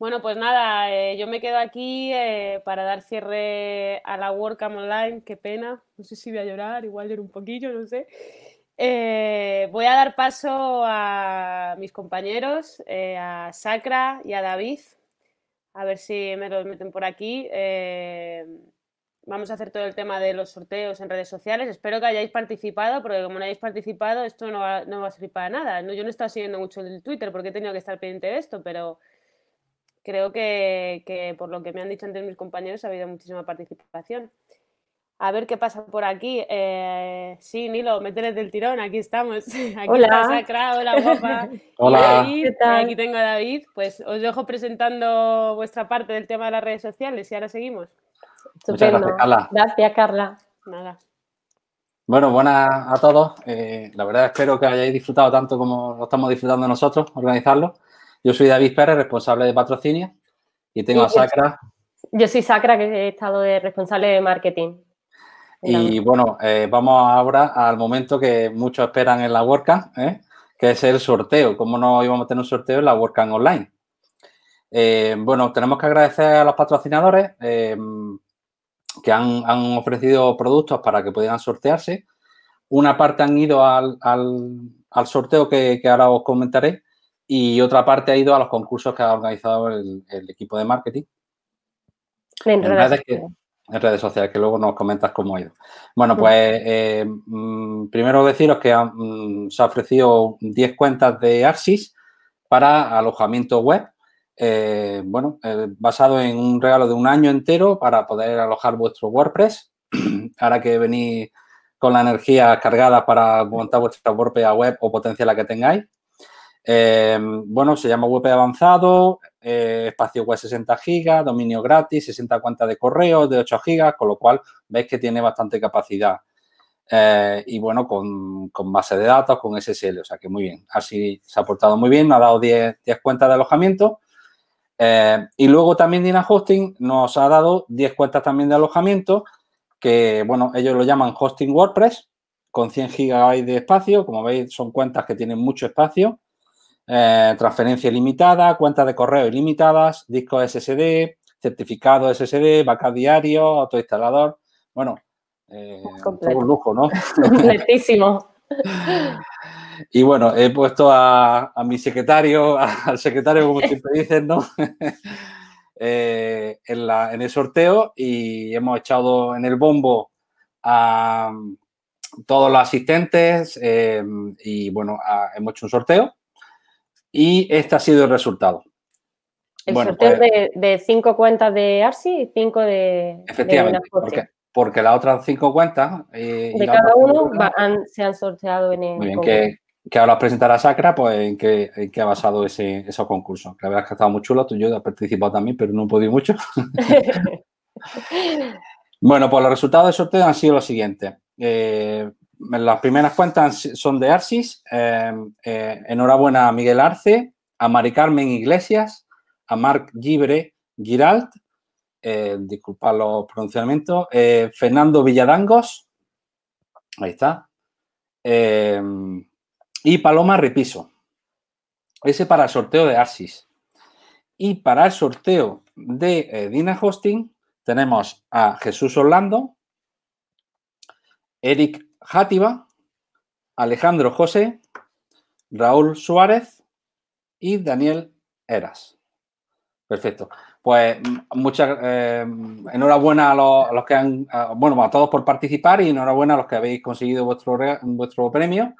Bueno, pues nada, eh, yo me quedo aquí eh, para dar cierre a la workcam Online, qué pena, no sé si voy a llorar, igual lloro un poquillo, no sé. Eh, voy a dar paso a mis compañeros, a Sacra y a David, a ver si me los meten por aquí. vamos a hacer todo el tema de los sorteos en redes sociales, espero que hayáis participado, porque como no hayáis participado, esto no va, a servir para nada. yo no he estado siguiendo mucho el Twitter porque he tenido que estar pendiente de esto, pero creo que, por lo que me han dicho antes mis compañeros ha habido muchísima participación. A ver qué pasa por aquí. Eh, sí, Nilo, meteres del tirón, aquí estamos. Aquí hola. Sacra, hola guapa. Hola. David, Aquí tengo a David. Pues os dejo presentando vuestra parte del tema de las redes sociales y ahora seguimos. Estupendo. gracias, Carla. Carla. Nada. Bueno, buenas a todos. Eh, la verdad espero que hayáis disfrutado tanto como lo estamos disfrutando nosotros, organizarlo. Yo soy David Pérez, responsable de patrocinio, y tengo a Sacra. Yo, soy Sacra, que he estado de responsable de marketing. Y bueno, eh, vamos ahora al momento que muchos esperan en la WordCamp, ¿eh? que es el sorteo. ¿Cómo no íbamos a tener un sorteo en la WordCamp online? Eh, bueno, tenemos que agradecer a los patrocinadores em, que han, ofrecido productos para que pudieran sortearse. Una parte han ido al, sorteo que, que, ahora os comentaré y otra parte ha ido a los concursos que ha organizado el, equipo de marketing. En, redes sociales, que luego nos comentas cómo ha ido. Bueno, mm. pues eh, mm, primero deciros que ah, mm, se ha ofrecido 10 cuentas de Arsis para alojamiento web, eh, bueno, eh, basado en un regalo de un año entero para poder alojar vuestro WordPress. Ahora que venís con la energía cargada para montar vuestra WordPress web o potencia la que tengáis. Em, bueno, se llama WP avanzado, eh, espacio web 60 GB, dominio gratis, 60 cuentas de correo de 8 GB, con lo cual veis que tiene bastante capacidad. Eh, y bueno, con, base de datos, con SSL, o sea que muy bien. Así se ha portado muy bien, ha dado 10, 10 cuentas de alojamiento. Eh, y luego también Dina Hosting nos ha dado 10 cuentas también de alojamiento, que bueno, ellos lo llaman Hosting WordPress, con 100 GB de espacio. Como veis, son cuentas que tienen mucho espacio eh, transferencia ilimitada, cuentas de correo ilimitadas, disco SSD, certificado SSD, backup diario, autoinstalador. Bueno, eh, un lujo, ¿no? Completísimo. Y bueno, he puesto a, mi secretario, al secretario, como siempre dicen, ¿no? Eh, en, el sorteo y hemos echado en el bombo a todos los asistentes y bueno, hemos hecho un sorteo y este ha sido el resultado. El sorteo pues- de, cinco cuentas de ARSI y cinco de. Efectivamente, porque, las otras cinco cuentas. Eh, de cada uno se han sorteado en el. que, ahora presentará Sacra, pues en qué, ha basado ese, esos concursos. Que la verdad que estado muy chulo. Tú yo he participado también, pero no he podido mucho. bueno, pues los resultados del sorteo han sido los siguientes. Eh, las primeras cuentas son de Arsis. Em, eh, enhorabuena a Miguel Arce, a Mari Carmen Iglesias, a Marc Gibre Giralt, eh, disculpad los pronunciamientos, eh, Fernando Villadangos, ahí está, em, y Paloma Repiso. Ese para el sorteo de Arsis. Y para el sorteo de eh, Dina Hosting tenemos a Jesús Orlando, Eric Játiva, Alejandro José, Raúl Suárez y Daniel Eras. Perfecto. Pues mm, muchas eh, enhorabuena a los, que han, bueno, a todos por participar y enhorabuena a los que habéis conseguido vuestro, vuestro premio.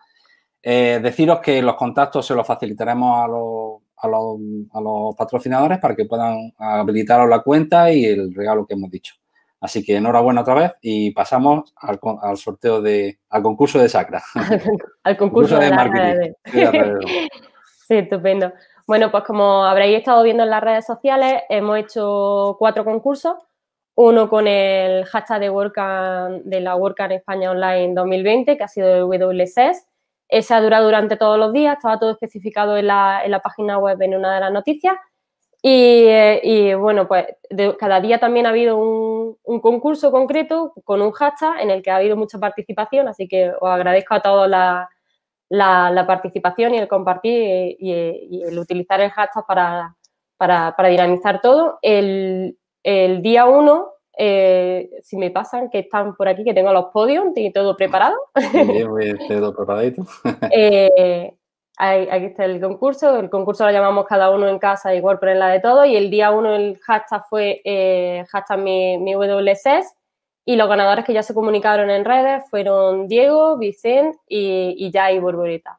Eh, deciros que los contactos se los facilitaremos a los, a los patrocinadores para que puedan habilitaros la cuenta y el regalo que hemos dicho. Así que enhorabuena otra vez y pasamos al, sorteo de, al concurso de Sacra. al, concurso, de, de, sí, estupendo. Bueno, pues como habréis estado viendo en las redes sociales, hemos hecho cuatro concursos. Uno con el hashtag de, WordCamp, de la WordCamp España Online 2020, que ha sido el WSS. E Esa ha durado durante todos los días, estaba todo especificado en la, página web en una de las noticias. Y, eh, bueno, pues cada día también ha habido un un, concurso concreto con un hashtag en el que ha habido mucha participación, así que os agradezco a todos la, participación y el compartir y, el utilizar el hashtag para, para, dinamizar todo. El, día 1, eh, si me pasan que están por aquí, que tengo los podios y todo preparado. aquí está el concurso, el concurso lo llamamos cada uno en casa y WordPress la de todo y el día uno el hashtag fue eh, hashtag mi, e y los ganadores que ya se comunicaron en redes fueron Diego, Vicente y, y Jai Borboreta.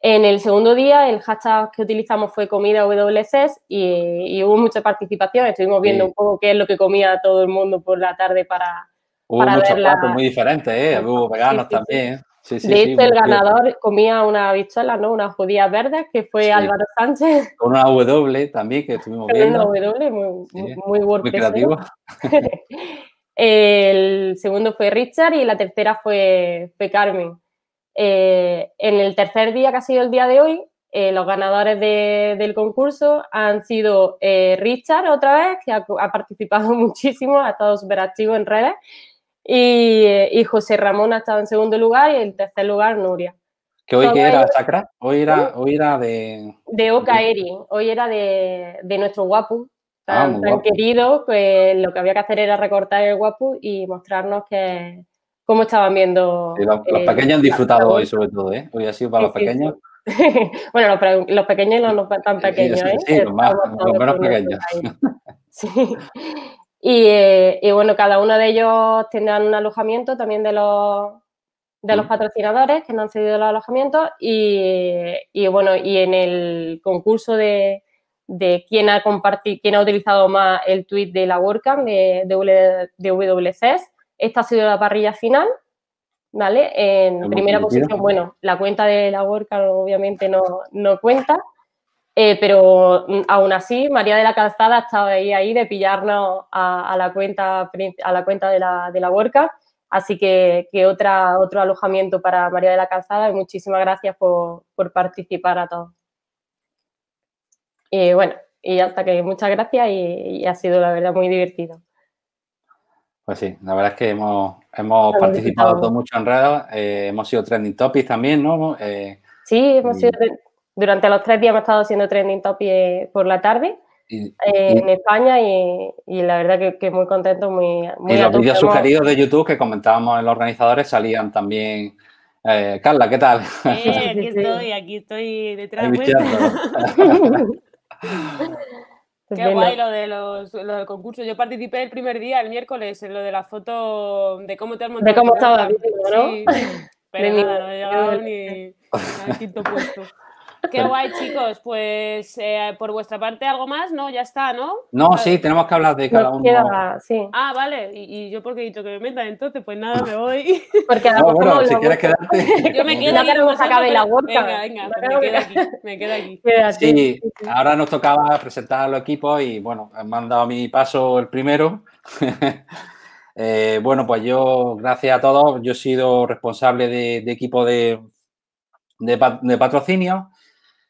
En el segundo día, el hashtag que utilizamos fue comida WSS e y, hubo mucha participación. Estuvimos viendo un poco qué es lo que comía todo el mundo por la tarde para. Hubo para platos muy diferentes, ¿eh? hubo veganos también de hecho, el ganador comía una pistola, ¿no? Una judía verde, que fue Álvaro Sánchez. Con una W también, que estuvimos Con viendo. Una W, muy, el segundo fue Richard y la tercera fue, Carmen. Eh, en el tercer día, que ha sido el día de hoy, eh, los ganadores del concurso han sido eh, Richard, otra vez, que ha, participado muchísimo, ha estado súper activo en redes y, José Ramón ha estado en segundo lugar y en tercer lugar Nuria. ¿Que hoy era Sacra? Hoy era, ¿Eh? hoy de... De Eri. hoy era de, de nuestro guapo, ah, tan, querido, pues lo que había que hacer era recortar el guapo y mostrarnos que cómo estaban viendo. los, pequeños han disfrutado hoy, sobre todo, ¿eh? Hoy ha sido para los pequeños. bueno, los, pequeños y los tan pequeños, ¿eh? Sí, los, más, los menos pequeños. Sí. Eh, y, bueno, cada uno de ellos tendrá un alojamiento también de los, de los patrocinadores que no han cedido los alojamientos. Y, bueno, y en el concurso de, de quién ha compartido, quién ha utilizado más el tweet de la WordCamp de, WCS, e esta ha sido la parrilla final. ¿Vale? En primera posición, bueno, la cuenta de la WordCamp obviamente no, no cuenta. Eh, pero mm, aún así, María de la Calzada estaba ahí, ahí de pillarnos a, la cuenta, a la cuenta de la, de Así que, otra, otro alojamiento para María de la Calzada y muchísimas gracias por, participar a todos. Y eh, bueno, y hasta que muchas gracias y, ha sido la verdad muy divertido. Pues sí, la verdad es que hemos, participado todos mucho en eh, hemos sido trending topics también, ¿no? sí, hemos sido durante los tres días me he estado haciendo trending topie eh, por la tarde eh, en España y, la verdad que, muy contento, muy... muy y los vídeos sugeridos de YouTube que comentábamos en los organizadores salían también... Eh, Carla, ¿qué tal? Sí, aquí estoy, aquí estoy detrás Qué pues guay lo, de los, lo del concurso. Yo participé el primer día, el miércoles, en lo de la foto de cómo te has montado. De cómo estaba, ¿no? pero nada, no he llegado ni al quinto puesto. Qué guay, chicos. Pues eh, por vuestra parte, algo más, ¿no? Ya está, ¿no? No, sí, tenemos que hablar de cada uno. Ah, vale. ¿Y, yo porque he dicho que me metan entonces, pues nada, me voy. Porque no, si quieres quedarte. Yo me quedo aquí. No acabe la Venga, venga, pues me quedo aquí. Me quedo aquí. Sí, ahora nos tocaba presentar a los equipos y bueno, me han dado mi paso el primero. Eh, bueno, pues yo, gracias a todos, yo he sido responsable de, equipo de, de patrocinio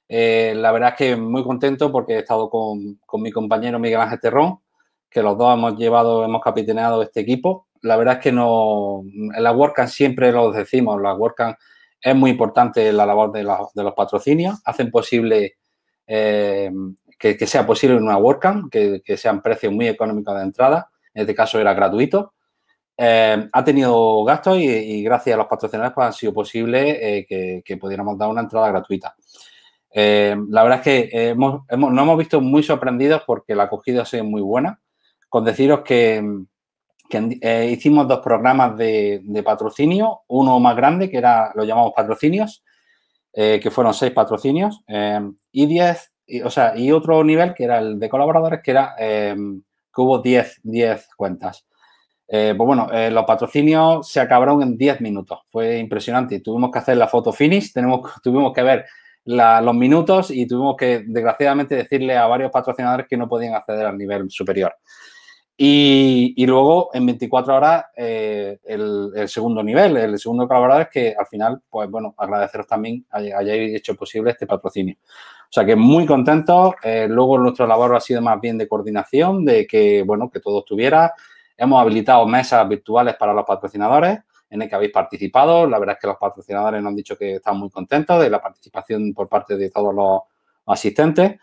eh, la verdad es que muy contento porque he estado con, mi compañero Miguel Ángel Terrón, que los dos hemos llevado, hemos capitaneado este equipo. La verdad es que no, en la WordCamp siempre lo decimos, la WordCamp es muy importante la labor de, los patrocinios, hacen posible eh, que, sea posible una WordCamp, que, sean precios muy económicos de entrada, en este caso era gratuito. Eh, ha tenido gastos y, gracias a los patrocinadores pues, ha sido posible que, que pudiéramos dar una entrada gratuita. Eh, la verdad es que hemos, hemos, nos hemos visto muy sorprendidos porque la acogida ha sido muy buena. Con deciros que, eh, hicimos dos programas de, patrocinio, uno más grande que era lo llamamos patrocinios, eh, que fueron seis patrocinios, y diez, o sea, y otro nivel que era el de colaboradores, que era que hubo 10 cuentas. pues bueno, los patrocinios se acabaron en 10 minutos. Fue impresionante. Tuvimos que hacer la foto finish, tenemos, tuvimos que ver los minutos y tuvimos que, desgraciadamente, decirle a varios patrocinadores que no podían acceder al nivel superior. Y, luego, en 24 horas, eh, el, segundo nivel, el segundo colaborador es que al final, pues bueno, agradeceros también hay, hayáis hecho posible este patrocinio. O sea que muy contentos. Eh, luego, nuestro labor ha sido más bien de coordinación, de que, bueno, que todo estuviera. Hemos habilitado mesas virtuales para los patrocinadores en el que habéis participado. La verdad es que los patrocinadores nos han dicho que están muy contentos de la participación por parte de todos los asistentes.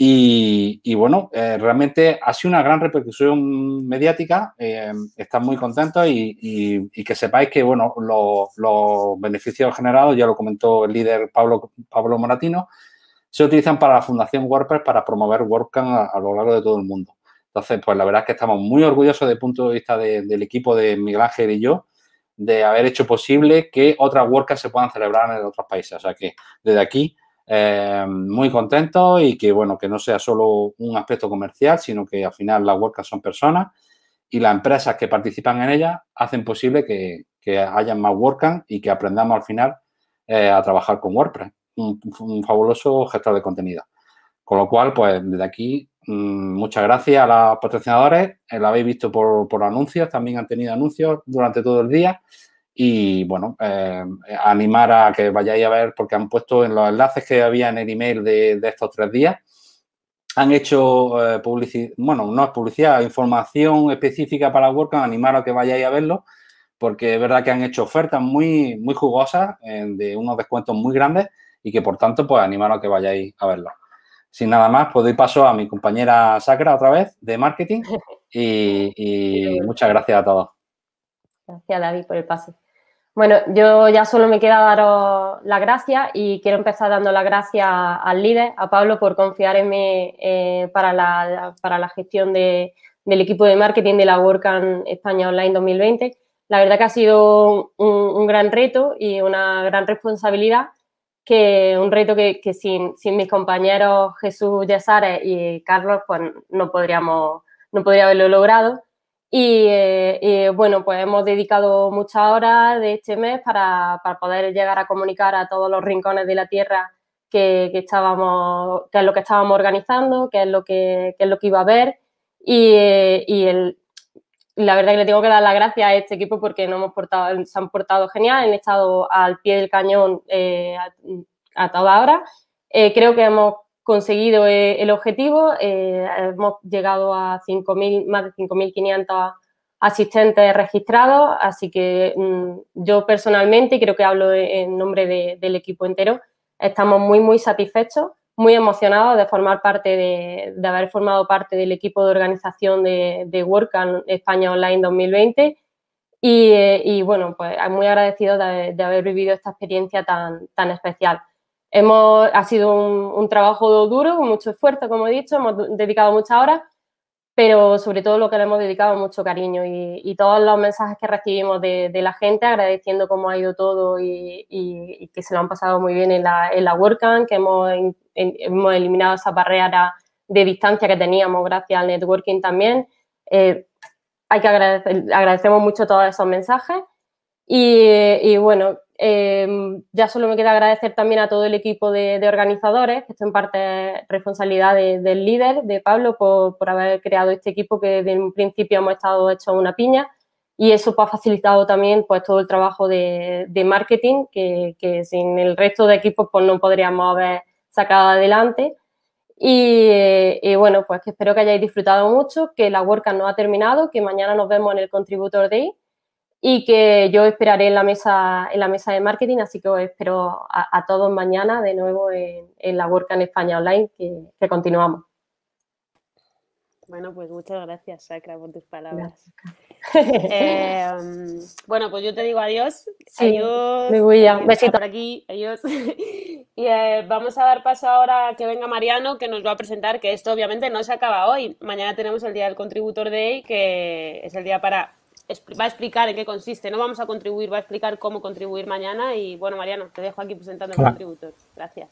Y, bueno, eh, realmente ha sido una gran repercusión mediática. Eh, están muy contentos y, que sepáis que, bueno, los, beneficios generados, ya lo comentó el líder Pablo, Pablo Moratino, se utilizan para la Fundación WordPress para promover WordCamp a, lo largo de todo el mundo. Entonces, pues la verdad es que estamos muy orgullosos desde el punto de vista del equipo de Miguel Ángel y yo de haber hecho posible que otras Workas se puedan celebrar en otros países. O sea que desde aquí, eh, muy contento y que, bueno, que no sea solo un aspecto comercial, sino que al final las Workas son personas y las empresas que participan en ellas hacen posible que, que hayan más WordCamps y que aprendamos al final eh, a trabajar con WordPress. Un, un fabuloso gestor de contenido. Con lo cual, pues desde aquí Mm, muchas gracias a los patrocinadores. Eh, lo habéis visto por, anuncios, también han tenido anuncios durante todo el día. Y bueno, eh, animar a que vayáis a ver, porque han puesto en los enlaces que había en el email de, estos tres días, han hecho eh, publicidad, bueno, no es publicidad, información específica para WordCamp, animar a que vayáis a verlo, porque es verdad que han hecho ofertas muy, muy jugosas, de unos descuentos muy grandes, y que por tanto, pues animar a que vayáis a verlo sin nada más, pues doy paso a mi compañera Sacra otra vez de marketing y, muchas gracias a todos. Gracias, David, por el pase. Bueno, yo ya solo me queda daros las gracias y quiero empezar dando las gracias al líder, a Pablo, por confiar en mí eh, para, la, gestión de, del equipo de marketing de la WordCamp España Online 2020. La verdad que ha sido un gran reto y una gran responsabilidad que un reto que, sin, sin, mis compañeros Jesús Yasares y Carlos, pues no podríamos, no podría haberlo logrado. Eh, y, bueno, pues hemos dedicado muchas horas de este mes para, para, poder llegar a comunicar a todos los rincones de la tierra que, que estábamos, qué es lo que estábamos organizando, qué es lo que, es lo que iba a haber y, eh, y el, la verdad que le tengo que dar las gracias a este equipo porque no hemos portado, se han portado genial, han estado al pie del cañón eh, a, toda hora. Eh, creo que hemos conseguido eh, el objetivo, hemos llegado a más de 5.500 asistentes registrados, así que mm, yo personalmente, y creo que hablo en nombre del equipo entero, estamos muy, muy satisfechos muy emocionado de formar parte de, de, haber formado parte del equipo de organización de, de España Online 2020 y, y, bueno, pues muy agradecido de, haber vivido esta experiencia tan, tan especial. Hemos, ha sido un, un trabajo duro, con mucho esfuerzo, como he dicho, hemos dedicado muchas horas, pero sobre todo lo que le hemos dedicado mucho cariño y, todos los mensajes que recibimos de, la gente agradeciendo cómo ha ido todo y, que se lo han pasado muy bien en la, en WordCamp, que hemos, eliminado esa barrera de distancia que teníamos gracias al networking también. Eh, hay que agradecemos mucho todos esos mensajes y, bueno, em, ya solo me queda agradecer también a todo el equipo de, organizadores, que esto en parte es responsabilidad del líder, de Pablo, por, haber creado este equipo que desde un principio hemos estado hechos una piña. Y eso pues, ha facilitado también pues, todo el trabajo de, marketing, que, sin el resto de equipos pues, no podríamos haber sacado adelante. Y, bueno, pues espero que hayáis disfrutado mucho, que la WordCamp no ha terminado, que mañana nos vemos en el Contributor Day y que yo esperaré en la mesa, en la mesa de marketing, así que os espero a, todos mañana de nuevo en, la Work en España Online, que, continuamos. Bueno, pues muchas gracias, Sacra, por tus palabras. Eh, bueno, pues yo te digo adiós. adiós. Me voy ya. Besito. Por aquí, adiós. Y eh, vamos a dar paso ahora a que venga Mariano, que nos va a presentar, que esto obviamente no se acaba hoy. Mañana tenemos el Día del Contributor Day, que es el día para va a explicar en qué consiste. No vamos a contribuir, va a explicar cómo contribuir mañana. Y bueno, Mariano, te dejo aquí presentando el Gracias.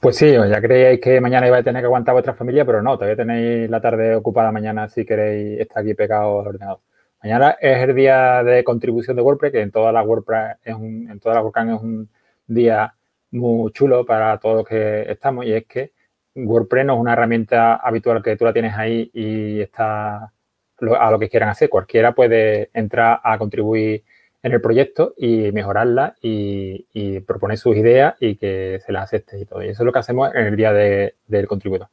Pues sí, ya creíais que mañana iba a tener que aguantar vuestra familia, pero no, todavía tenéis la tarde ocupada mañana si queréis estar aquí pegados al ordenador. Mañana es el día de contribución de WordPress, que en todas las WordPress en todas las WordCamp es un día muy chulo para todos los que estamos, y es que WordPress no es una herramienta habitual que tú la tienes ahí y está a lo que quieran hacer. Cualquiera puede entrar a contribuir en el proyecto y mejorarla y, proponer sus ideas y que se las acepte y todo. Y eso es lo que hacemos en el día de, del contribuidor.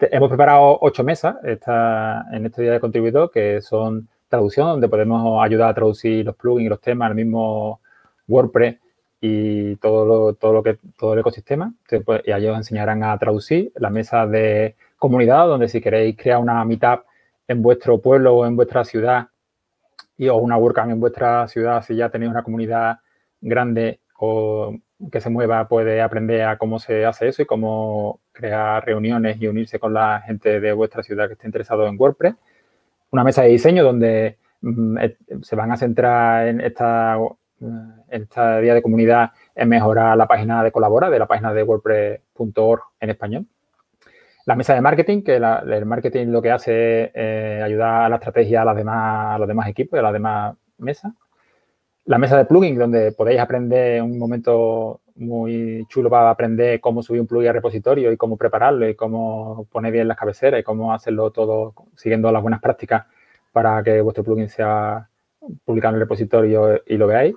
hemos preparado ocho mesas en este día del contribuidor que son traducción, donde podemos ayudar a traducir los plugins y los temas al mismo WordPress y todo lo, todo lo que todo el ecosistema. Y ahí os enseñarán a traducir la mesa de comunidad, donde si queréis crear una meetup en vuestro pueblo o en vuestra ciudad y o una WordCamp en vuestra ciudad, si ya tenéis una comunidad grande o que se mueva, puede aprender a cómo se hace eso y cómo crear reuniones y unirse con la gente de vuestra ciudad que esté interesado en WordPress. Una mesa de diseño donde mm, se van a centrar en esta, mm, en esta día de comunidad en mejorar la página de colabora, de la página de WordPress.org en español la mesa de marketing, que el marketing lo que hace es eh, ayudar a la estrategia a, las demás, a los demás equipos y a las demás mesas. La mesa de plugin, donde podéis aprender un momento muy chulo para aprender cómo subir un plugin al repositorio y cómo prepararlo y cómo poner bien las cabeceras y cómo hacerlo todo siguiendo las buenas prácticas para que vuestro plugin sea publicado en el repositorio y lo veáis.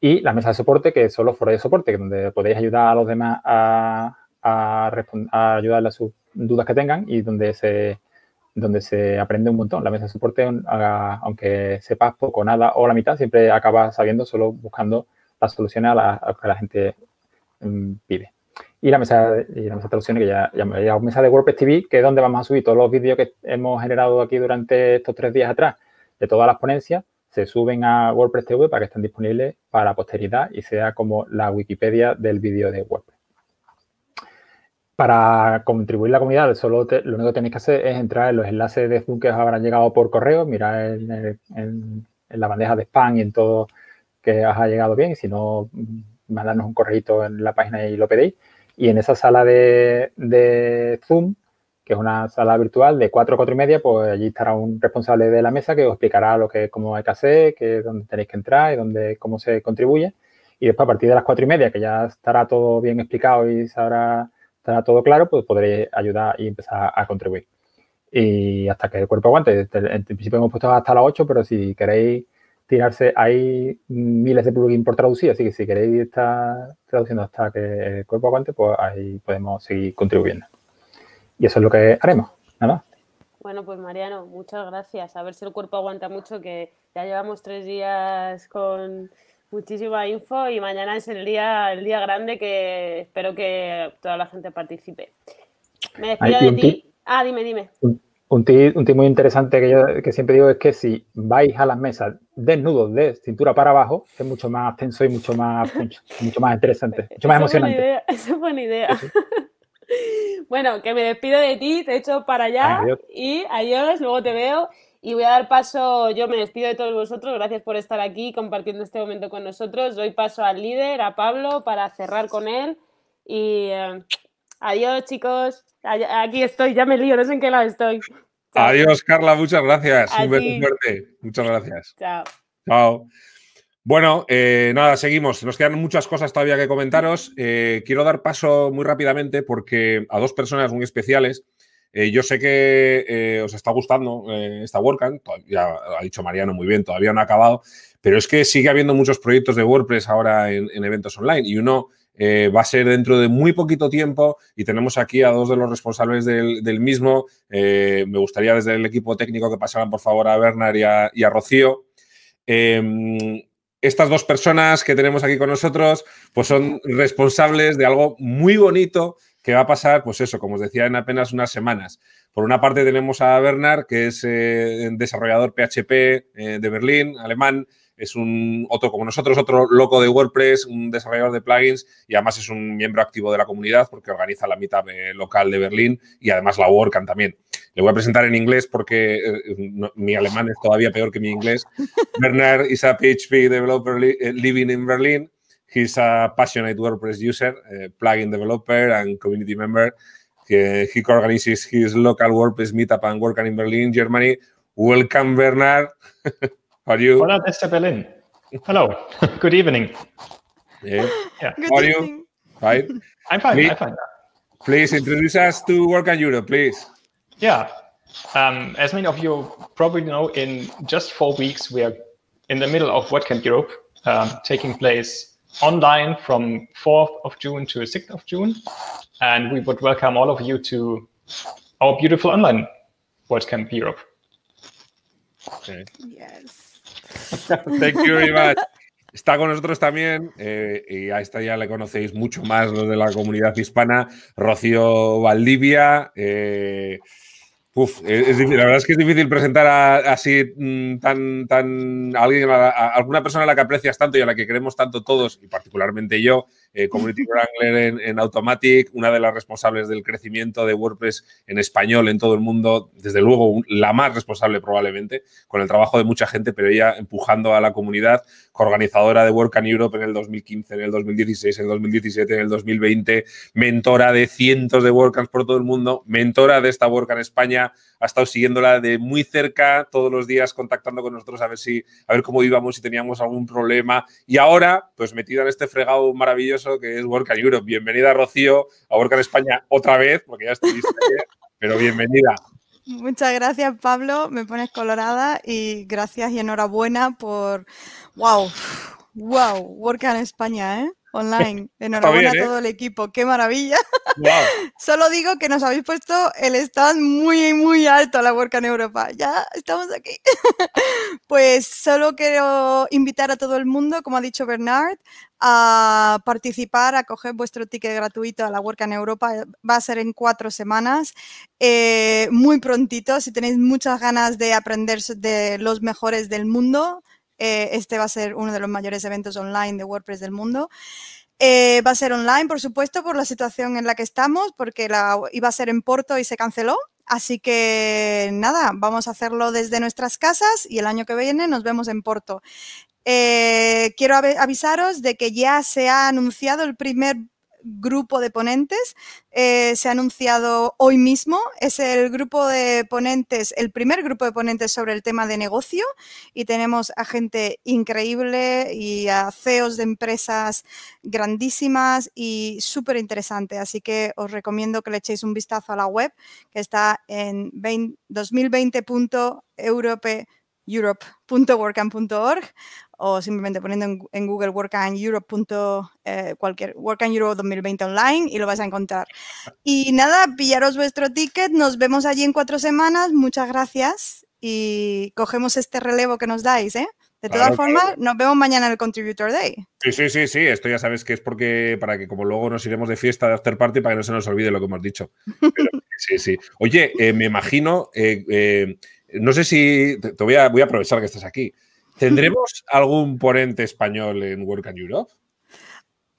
Y la mesa de soporte, que es solo foros de soporte, donde podéis ayudar a los demás a, a, a ayudarle a sus dudas que tengan y donde se, donde se aprende un montón. La mesa de soporte, aunque sepas poco nada o la mitad, siempre acabas sabiendo solo buscando las soluciones a, la, que la gente mm, pide. Y la mesa, y la de soluciones que ya, ya la mesa de WordPress TV, que es donde vamos a subir todos los vídeos que hemos generado aquí durante estos tres días atrás de todas las ponencias, se suben a WordPress TV para que estén disponibles para posteridad y sea como la Wikipedia del vídeo de WordPress. Para contribuir a la comunidad, solo lo único que tenéis que hacer es entrar en los enlaces de Zoom que os habrán llegado por correo, mirar en, la bandeja de spam y en todo que os ha llegado bien, y si no, mm, mandarnos un correo en la página y lo pedís. Y en esa sala de, Zoom, que es una sala virtual de 4 a 4 y media, pues allí estará un responsable de la mesa que os explicará lo que, cómo hay que hacer, que, dónde tenéis que entrar y dónde, cómo se contribuye. Y después a partir de las 4 y media, que ya estará todo bien explicado y se habrá estará todo claro, pues podréis ayudar y empezar a contribuir. Y hasta que el cuerpo aguante. En principio hemos puesto hasta las 8, pero si queréis tirarse, hay miles de plugins por traducir, así que si queréis estar traduciendo hasta que el cuerpo aguante, pues ahí podemos seguir contribuyendo. Y eso es lo que haremos, nada Bueno, pues Mariano, muchas gracias. A ver si el cuerpo aguanta mucho, que ya llevamos tres días con, muchísima info y mañana es el día, el día grande que espero que toda la gente participe. Me despido de ti. Ah, dime, dime. Un, un tip muy interesante que yo que siempre digo es que si vais a las mesas desnudos de cintura para abajo, es mucho más tenso y mucho más mucho más interesante, mucho más emocionante. Esa es buena idea. bueno, que me despido de ti, te echo para allá y adiós, luego te veo. Y voy a dar paso, yo me despido de todos vosotros, gracias por estar aquí compartiendo este momento con nosotros. Doy paso al líder, a Pablo, para cerrar con él. Y eh, adiós chicos, aquí estoy, ya me lío, no sé en qué lado estoy. Adiós Carla, muchas gracias. Un beso fuerte, muchas gracias. Chao. Chao. Bueno, eh, nada, seguimos. Nos quedan muchas cosas todavía que comentaros. Eh, quiero dar paso muy rápidamente porque a dos personas muy especiales eh, yo sé que eh, os está gustando eh, esta WordCamp, ya ha dicho Mariano muy bien, todavía no ha acabado, pero es que sigue habiendo muchos proyectos de WordPress ahora en, eventos online y uno va a ser dentro de muy poquito tiempo y tenemos aquí a dos de los responsables del, mismo. me gustaría desde el equipo técnico que pasaran por favor a Bernard y a, y Rocío em, estas dos personas que tenemos aquí con nosotros, pues son responsables de algo muy bonito ¿Qué va a pasar, pues eso, como os decía, en apenas unas semanas. Por una parte tenemos a Bernard, que es eh, desarrollador PHP eh, de Berlín, alemán, es un otro como nosotros, otro loco de WordPress, un desarrollador de plugins y además es un miembro activo de la comunidad porque organiza la mitad eh, local de Berlín y además la WordCamp también. Le voy a presentar en inglés porque mi alemán es todavía peor que mi inglés. Bernard is a PHP developer living in Berlin. He's a passionate WordPress user, plugin developer, and community member. He, he organizes his local WordPress meetup and work in Berlin, Germany. Welcome, Bernard. How are you? Hola desde Berlin. Hello. Good evening. Yeah. yeah. Good How are evening. you? Right? I'm fine. I'm fine. Please introduce us to Work on Europe, please. Yeah. Um, as many of you probably know, in just four weeks, we are in the middle of WordCamp Europe, um, taking place online from 4th of June to 6th of June. And we would welcome all of you to our beautiful online WordCamp Europe. Okay. Yes. Thank you very much. Está con nosotros también, eh, y a esta ya le conocéis mucho más los de la comunidad hispana, Rocío Valdivia. Eh, Uf, es, la verdad es que es difícil presentar a, así mm, tan, tan a alguien, alguna persona a la que aprecias tanto y a la que queremos tanto todos, y particularmente yo, eh, Community Wrangler en, en, Automatic, una de las responsables del crecimiento de WordPress en español en todo el mundo, desde luego la más responsable probablemente, con el trabajo de mucha gente, pero ella empujando a la comunidad, organizadora de WordCamp Europe en el 2015, en el 2016, en el 2017, en el 2020, mentora de cientos de WordCamps por todo el mundo, mentora de esta WordCamp España, ha estado siguiéndola de muy cerca todos los días contactando con nosotros a ver si a ver cómo íbamos si teníamos algún problema y ahora pues metida en este fregado maravilloso que es Work Europe. Bienvenida, Rocío, a Work in España otra vez, porque ya estuviste, pero bienvenida. Muchas gracias, Pablo. Me pones colorada y gracias y enhorabuena por. ¡Wow! ¡Wow! Work en España, ¿eh? online. Enhorabuena a ¿eh? todo el equipo, qué maravilla. Solo digo que nos habéis puesto el stand muy, muy alto a la en Europa. Ya estamos aquí. pues solo quiero invitar a todo el mundo, como ha dicho Bernard, a participar, a coger vuestro ticket gratuito a la Work in Europa. Va a ser en cuatro semanas, eh, muy prontito. Si tenéis muchas ganas de aprender de los mejores del mundo, eh, este va a ser uno de los mayores eventos online de WordPress del mundo. Eh, va a ser online, por supuesto, por la situación en la que estamos, porque iba a ser en Porto y se canceló. Así que nada, vamos a hacerlo desde nuestras casas y el año que viene nos vemos en Porto. Eh, quiero avisaros de que ya se ha anunciado el primer grupo de ponentes. Eh, se ha anunciado hoy mismo. Es el grupo de ponentes, el primer grupo de ponentes sobre el tema de negocio. Y tenemos a gente increíble y a CEOs de empresas grandísimas y súper interesante. Así que os recomiendo que le echéis un vistazo a la web que está en 20, o simplemente poniendo en, Google Work and Europe. Eh, cualquier Work and Europe 2020 online y lo vas a encontrar. Y nada, pillaros vuestro ticket, nos vemos allí en cuatro semanas, muchas gracias y cogemos este relevo que nos dais, ¿eh? De todas formas, nos vemos mañana en el Contributor Day. Sí, sí, sí, sí. Esto ya sabes que es porque para que como luego nos iremos de fiesta de after party para que no se nos olvide lo que hemos dicho. sí, sí. Oye, eh, me imagino, no sé si te voy a, voy a aprovechar que estás aquí. ¿Tendremos algún ponente español en Work and Europe?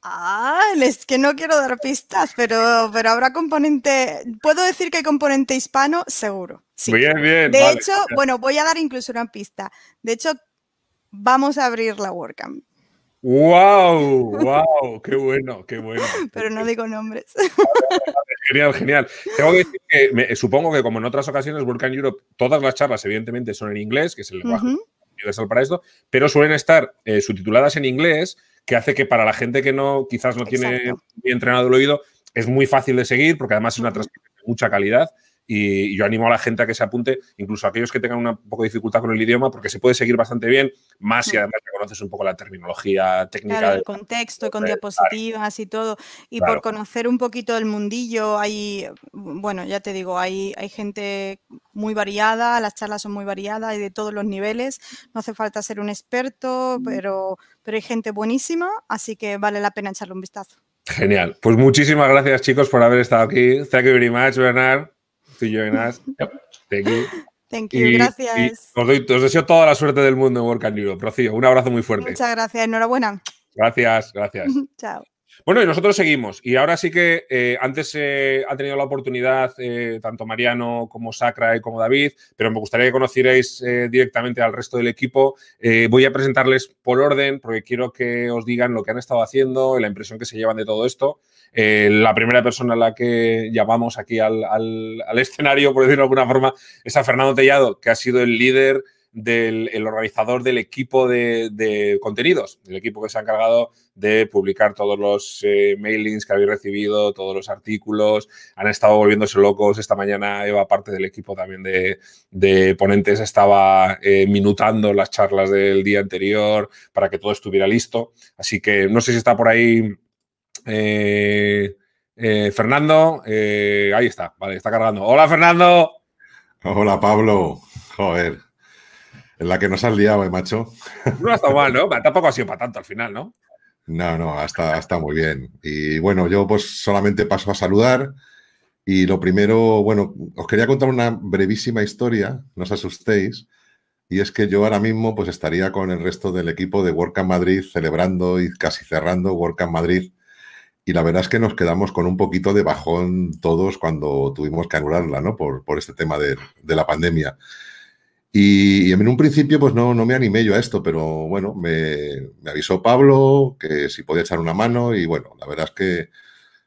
Ah, es que no quiero dar pistas, pero, pero habrá componente. Puedo decir que hay componente hispano, seguro. Sí. Bien, bien. De hecho, bueno, voy a dar incluso una pista. De hecho, vamos a abrir la WordCamp. ¡Wow! ¡Wow! ¡Qué bueno! ¡Qué bueno! Pero no digo nombres. Genial, genial. Tengo que decir que supongo que, como en otras ocasiones, WordCamp Europe, todas las charlas, evidentemente, son en inglés, que es el lenguaje universal para esto, pero suelen estar eh, subtituladas en inglés, que hace que para la gente que no, quizás no tiene bien entrenado el oído, es muy fácil de seguir, porque además es una transmisión de mucha calidad y yo animo a la gente a que se apunte, incluso a aquellos que tengan un poco de dificultad con el idioma, porque se puede seguir bastante bien, más si mm. además conoces un poco la terminología técnica. Claro, el contexto, con diapositivas y todo. Y por conocer un poquito el mundillo, hay, bueno, ya te digo, hay, hay gente muy variada, las charlas son muy variadas, y de todos los niveles, no hace falta ser un experto, mm. pero, pero hay gente buenísima, así que vale la pena echarle un vistazo. Genial. Pues muchísimas gracias, chicos, por haber estado aquí. Thank you very much, Bernard tú y yo en As. Thank you. Thank you, gracias. os, deseo toda la suerte del mundo en Work and Europe. un abrazo muy fuerte. Muchas gracias, enhorabuena. Gracias, gracias. Chao. Bueno, y nosotros seguimos. Y ahora sí que eh, antes eh, ha tenido la oportunidad eh, tanto Mariano como Sacra y como David, pero me gustaría que conocierais directamente al resto del equipo. voy a presentarles por orden porque quiero que os digan lo que han estado haciendo y la impresión que se llevan de todo esto. la primera persona a la que llamamos aquí al escenario, por decirlo de alguna forma, es a Fernando Tellado, que ha sido el líder del organizador del equipo de, contenidos, el equipo que se ha encargado de publicar todos los eh, mailings que habéis recibido, todos los artículos. Han estado volviéndose locos. Esta mañana Eva, parte del equipo también de, ponentes, estaba eh, minutando las charlas del día anterior para que todo estuviera listo. Así que no sé si está por ahí. Eh, Fernando, ahí está, vale, está cargando. Hola, Fernando. Hola, Pablo. Joder, en la que nos has liado, eh, macho. No ha estado mal, ¿no? Tampoco ha sido para tanto al final, ¿no? No, no, hasta, muy bien. Y bueno, yo pues solamente paso a saludar. Y lo primero, bueno, os quería contar una brevísima historia, no os asustéis. Y es que yo ahora mismo pues estaría con el resto del equipo de Cup Madrid celebrando y casi cerrando Cup Madrid. Y la verdad es que nos quedamos con un poquito de bajón todos cuando tuvimos que anularla, ¿no? Por, por este tema de, de la pandemia. Y, en un principio, pues no, no me animé yo a esto, pero bueno, me, me, avisó Pablo que si podía echar una mano y bueno, la verdad es que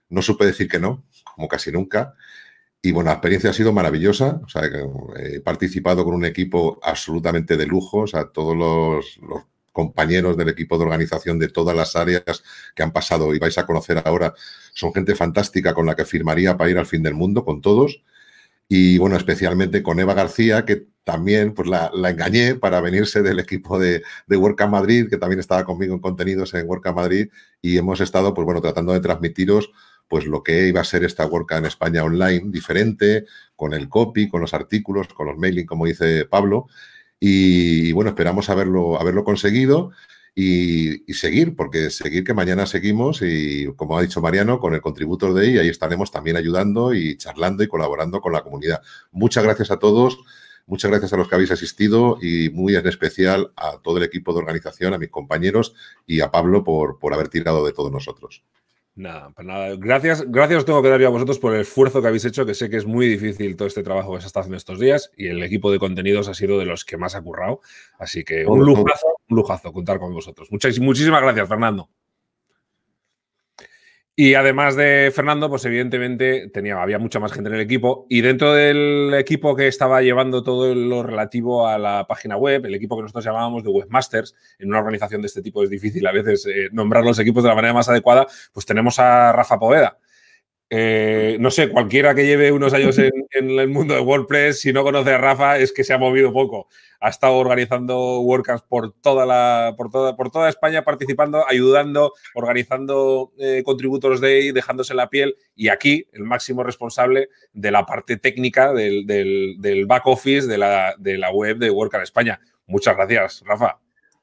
no supe decir que no, como casi nunca. Y bueno, la experiencia ha sido maravillosa. O eh, he participado con un equipo absolutamente de lujo. O todos los compañeros del equipo de organización de todas las áreas que han pasado y vais a conocer ahora son gente fantástica con la que firmaría para ir al fin del mundo, con todos y bueno, especialmente con Eva García, que también pues la, engañé para venirse del equipo de, de Madrid, que también estaba conmigo en contenidos en Worka Madrid, y hemos estado, pues bueno, tratando de transmitiros pues lo que iba a ser esta Worka en España online, diferente, con el copy, con los artículos, con los mailing, como dice Pablo, y, bueno, esperamos haberlo, haberlo conseguido y, seguir, porque seguir que mañana seguimos y, como ha dicho Mariano, con el contributor de ahí, ahí estaremos también ayudando y charlando y colaborando con la comunidad. Muchas gracias a todos. Muchas gracias a los que habéis asistido y muy en especial a todo el equipo de organización, a mis compañeros y a Pablo por, por haber tirado de todos nosotros. Nada, pues nada. Gracias, gracias os tengo que dar yo a vosotros por el esfuerzo que habéis hecho, que sé que es muy difícil todo este trabajo que se está haciendo estos días y el equipo de contenidos ha sido de los que más ha currado. Así que un lujazo, un lujazo contar con vosotros. muchísimas gracias, Fernando. Y además de Fernando, pues evidentemente tenía, había mucha más gente en el equipo. Y dentro del equipo que estaba llevando todo lo relativo a la página web, el equipo que nosotros llamábamos de webmasters, en una organización de este tipo es difícil a veces eh, nombrar los equipos de la manera más adecuada, pues tenemos a Rafa Poveda eh, no sé, cualquiera que lleve unos años en, el mundo de WordPress, si no conoce a Rafa, es que se ha movido poco. Ha estado organizando WordCamps por toda la, por toda, por toda España, participando, ayudando, organizando eh, contributos de ahí, dejándose la piel. Y aquí, el máximo responsable de la parte técnica del, back office de la, de la web de WordCamp España. Muchas gracias, Rafa.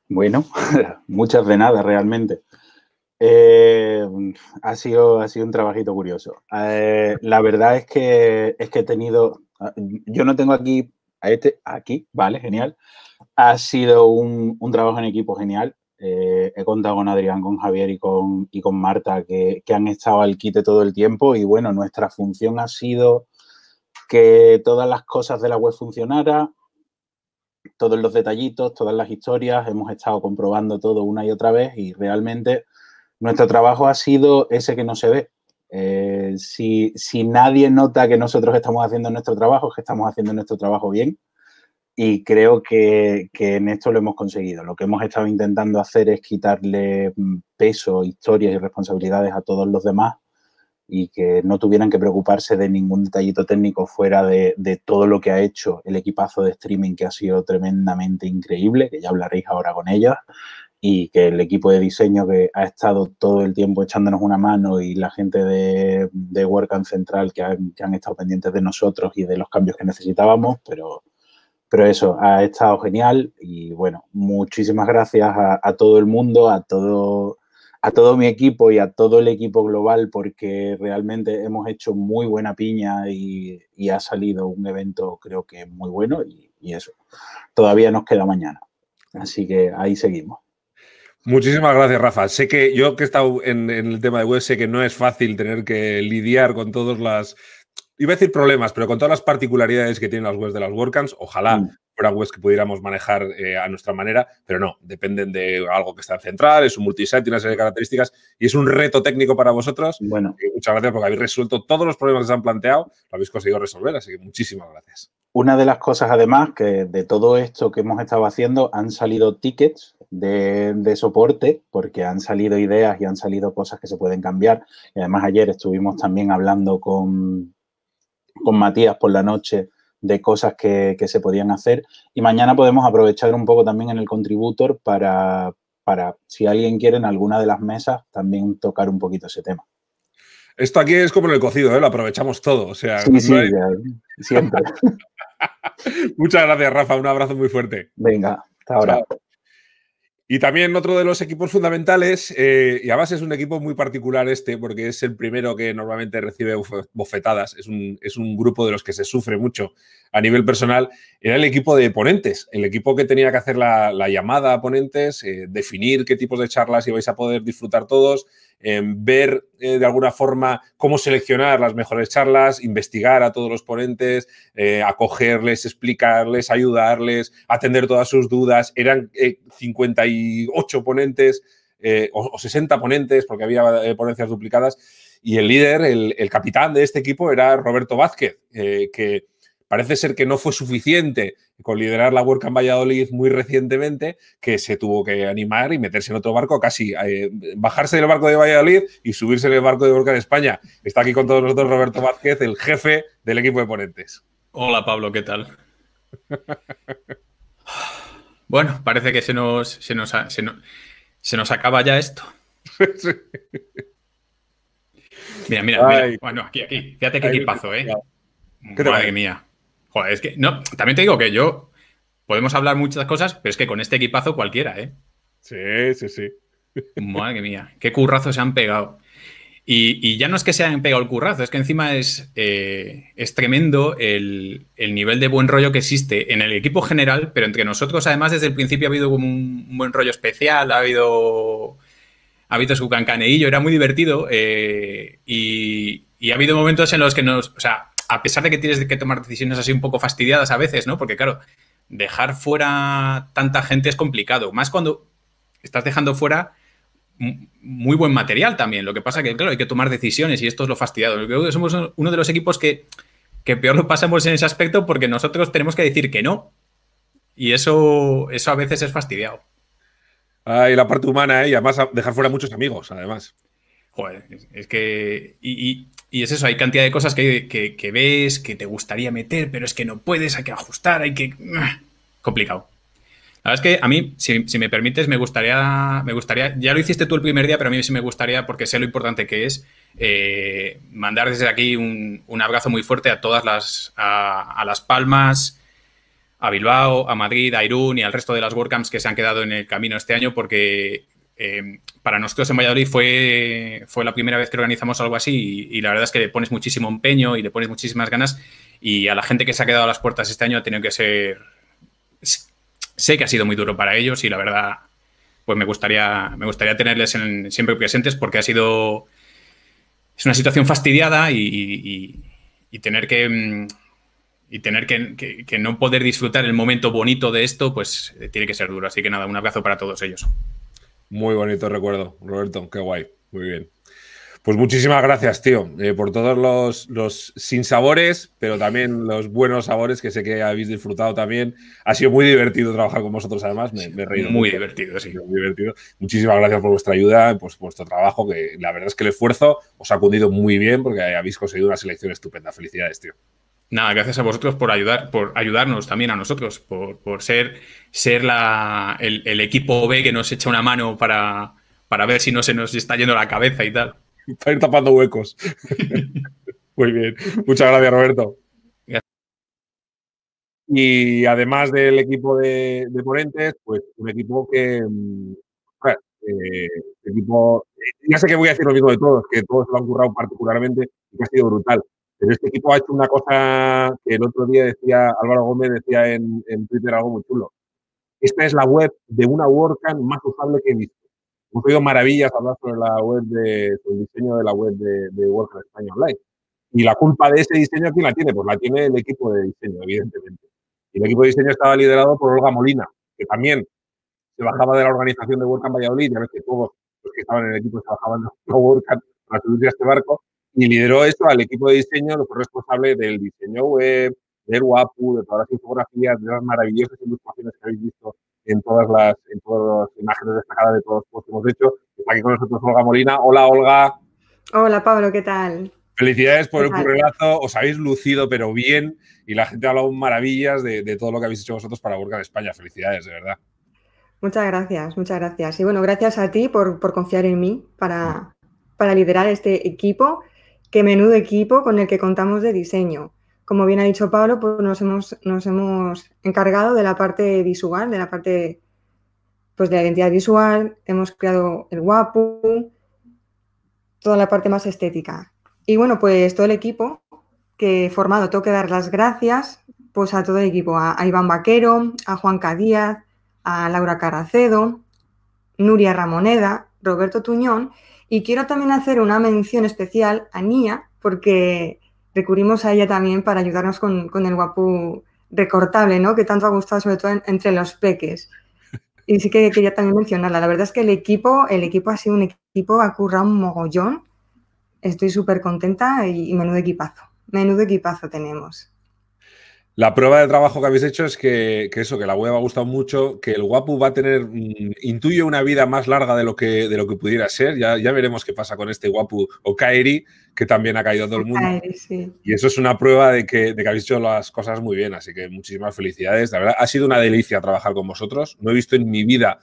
Bueno, muchas de nada realmente. Eh, ha, sido, ha sido un trabajito curioso. Eh, la verdad es que, es que he tenido. Ah, yo no tengo aquí. A este, aquí, vale, genial. Ha sido un, un trabajo en equipo genial. Eh, he contado con Adrián, con Javier y con, y con Marta, que, que, han estado al quite todo el tiempo. Y bueno, nuestra función ha sido que todas las cosas de la web funcionaran, todos los detallitos, todas las historias. Hemos estado comprobando todo una y otra vez y realmente nuestro trabajo ha sido ese que no se ve. Eh, si, si, nadie nota que nosotros estamos haciendo nuestro trabajo, que estamos haciendo nuestro trabajo bien, y creo que, que, en esto lo hemos conseguido. Lo que hemos estado intentando hacer es quitarle mm, peso, historias y responsabilidades a todos los demás y que no tuvieran que preocuparse de ningún detallito técnico fuera de, de todo lo que ha hecho el equipazo de streaming que ha sido tremendamente increíble, que ya hablaréis ahora con ella y que el equipo de diseño que ha estado todo el tiempo echándonos una mano y la gente de, de WordCamp Central que han, estado pendientes de nosotros y de los cambios que necesitábamos, pero, pero eso, ha estado genial y bueno, muchísimas gracias a, todo el mundo, a todo, a todo mi equipo y a todo el equipo global porque realmente hemos hecho muy buena piña y, ha salido un evento creo que muy bueno y eso, todavía nos queda mañana. Así que ahí seguimos. Muchísimas gracias, Rafa. Sé que yo que he estado en, el tema de web, sé que no es fácil tener que lidiar con todas las, iba a decir problemas, pero con todas las particularidades que tienen las webs de las WordCamps, ojalá mm que pudiéramos manejar eh, a nuestra manera, pero no, dependen de algo que está en central, es un multisite, tiene una serie de características y es un reto técnico para vosotros. Bueno. Eh, muchas gracias porque habéis resuelto todos los problemas que se han planteado, lo habéis conseguido resolver, así que muchísimas gracias. Una de las cosas, además, que de todo esto que hemos estado haciendo, han salido tickets de, soporte, porque han salido ideas y han salido cosas que se pueden cambiar. Y además ayer estuvimos también hablando con, con Matías por la noche de cosas que, que, se podían hacer. Y mañana podemos aprovechar un poco también en el contributor para, para, si alguien quiere en alguna de las mesas, también tocar un poquito ese tema. Esto aquí es como en el cocido, ¿eh? lo aprovechamos todo. O sea, sí, sí, siempre. Muchas gracias, Rafa. Un abrazo muy fuerte. Venga, hasta ahora. Y también otro de los equipos fundamentales, eh, y además es un equipo muy particular este, porque es el primero que normalmente recibe bofetadas, es un, grupo de los que se sufre mucho a nivel personal, era el equipo de ponentes, el equipo que tenía que hacer la, llamada a ponentes, eh, definir qué tipos de charlas ibais a poder disfrutar todos, ver eh, de alguna forma cómo seleccionar las mejores charlas, investigar a todos los ponentes, eh, acogerles, explicarles, ayudarles, atender todas sus dudas. Eran 58 eh, ponentes. o, 60 ponentes, porque había ponencias duplicadas, y el líder, el, capitán de este equipo era Roberto Vázquez, que Parece ser que no fue suficiente con liderar la en Valladolid muy recientemente, que se tuvo que animar y meterse en otro barco, casi eh, bajarse del barco de Valladolid y subirse en el barco de en España. Está aquí con todos nosotros Roberto Vázquez, el jefe del equipo de ponentes. Hola Pablo, ¿qué tal? bueno, parece que se nos, se nos, se nos, acaba ya esto. Mira, mira, mira. Bueno, aquí, aquí. Fíjate qué equipazo, ¿eh? Madre mía. Joder, es que. No, también te digo que yo. Podemos hablar muchas cosas, pero es que con este equipazo cualquiera, ¿eh? Sí, sí, sí. Madre mía, qué currazo se han pegado. Y, ya no es que se hayan pegado el currazo, es que encima es, eh, es tremendo el, nivel de buen rollo que existe en el equipo general, pero entre nosotros además desde el principio ha habido un, un buen rollo especial, ha habido, ha habido su cancaneillo, era muy divertido eh, y, ha habido momentos en los que nos, a pesar de que tienes que tomar decisiones así un poco fastidiadas a veces, ¿no? Porque claro, dejar fuera tanta gente es complicado, más cuando estás dejando fuera muy buen material también. Lo que pasa es que, claro, hay que tomar decisiones y esto es lo fastidiado. Creo que somos uno de los equipos que, peor lo pasamos en ese aspecto porque nosotros tenemos que decir que no. Y eso, eso a veces es fastidiado. Ah, y la parte humana, ¿eh? y además dejar fuera muchos amigos, además. Joder, es que. Y es eso, hay cantidad de cosas que, ves, que te gustaría meter, pero es que no puedes, hay que ajustar, hay que... ¡ah! Complicado. La verdad es que a mí, si, me permites, me gustaría, me gustaría, ya lo hiciste tú el primer día, pero a mí sí me gustaría, porque sé lo importante que es, eh, mandar desde aquí un, abrazo muy fuerte a todas las, a, Las Palmas, a Bilbao, a Madrid, a Irún y al resto de las WordCamps que se han quedado en el camino este año, porque Em, para nosotros en Valladolid fue, la primera vez que organizamos algo así y, la verdad es que le pones muchísimo empeño y le pones muchísimas ganas y a la gente que se ha quedado a las puertas este año ha tenido que ser... Sé que ha sido muy duro para ellos y la verdad, pues me gustaría, me gustaría tenerles siempre presentes porque ha sido... Es una situación fastidiada y, tener que... Mm, y tener que no poder disfrutar el momento bonito de esto, pues eh, tiene que ser duro. Así que nada, un abrazo para todos ellos. Muy bonito recuerdo, Roberto, qué guay, muy bien. Pues muchísimas gracias, tío, eh, por todos los, sinsabores, pero también los buenos sabores que sé que habéis disfrutado también. Ha sido muy divertido trabajar con vosotros, además. Me, he reído. Muy divertido, sí. Muy divertido. Muchísimas gracias por vuestra ayuda, pues, por vuestro trabajo, que la verdad es que el esfuerzo os ha cundido muy bien porque habéis conseguido una selección estupenda. Felicidades, tío nada, gracias a vosotros por ayudar, por ayudarnos también a nosotros, por, ser, ser la, el, equipo B que nos echa una mano para, ver si no se nos está yendo la cabeza y tal. Para ir tapando huecos. Muy bien. Muchas gracias, Roberto. Y además del equipo de, ponentes, pues un equipo que. Mm, eh, equipo, ya sé que voy a decir lo mismo de todos, que todos lo han currado particularmente y que ha sido brutal pero este equipo ha hecho una cosa que el otro día decía Álvaro Gómez, decía en, Twitter algo muy chulo. Esta es la web de una WordCamp más usable que he visto. Hemos oído maravillas hablar sobre la web de, sobre el diseño de la web de, de WordCamp España Online. Y la culpa de ese diseño, ¿quién la tiene? Pues la tiene el equipo de diseño, evidentemente. Y el equipo de diseño estaba liderado por Olga Molina, que también se bajaba de la organización de WordCamp Valladolid, ya ves que todos los que estaban en el equipo se bajaban de WordCamp para subirse este barco y lideró eso al equipo de diseño, lo fue responsable del diseño web, del WAPU, de todas las infografías, de las maravillosas ilustraciones que habéis visto en todas las, imágenes destacadas de todos los que hemos hecho. aquí con nosotros Olga Molina. Hola, Olga. Hola, Pablo, ¿qué tal? Felicidades por el currelazo, os habéis lucido pero bien y la gente ha hablado maravillas de, todo lo que habéis hecho vosotros para Burka de España. Felicidades, de verdad. Muchas gracias, muchas gracias. Y bueno, gracias a ti por, confiar en mí para, para liderar este equipo Qué menudo equipo con el que contamos de diseño. Como bien ha dicho Pablo, pues nos hemos, nos hemos encargado de la parte visual, de la parte pues de la identidad visual, hemos creado el guapo, toda la parte más estética. Y bueno, pues todo el equipo que he formado, tengo que dar las gracias pues a todo el equipo, a, a Iván Vaquero, a Juan Cadíaz, a Laura Caracedo, Nuria Ramoneda, Roberto Tuñón y quiero también hacer una mención especial a Nia, porque recurrimos a ella también para ayudarnos con, el guapo recortable, ¿no? Que tanto ha gustado, sobre todo entre los peques. Y sí que quería también mencionarla. La verdad es que el equipo, el equipo ha sido un equipo, ha currado un mogollón. Estoy súper contenta y menudo equipazo. Menudo equipazo tenemos. La prueba de trabajo que habéis hecho es que, eso, que la web ha gustado mucho, que el guapu va a tener, mm, intuyo, una vida más larga de lo que, de lo que pudiera ser. Ya, veremos qué pasa con este guapu o Kairi, que también ha caído todo el mundo. Y eso es una prueba de que, de habéis hecho las cosas muy bien, así que muchísimas felicidades. La verdad, ha sido una delicia trabajar con vosotros. No he visto en mi vida.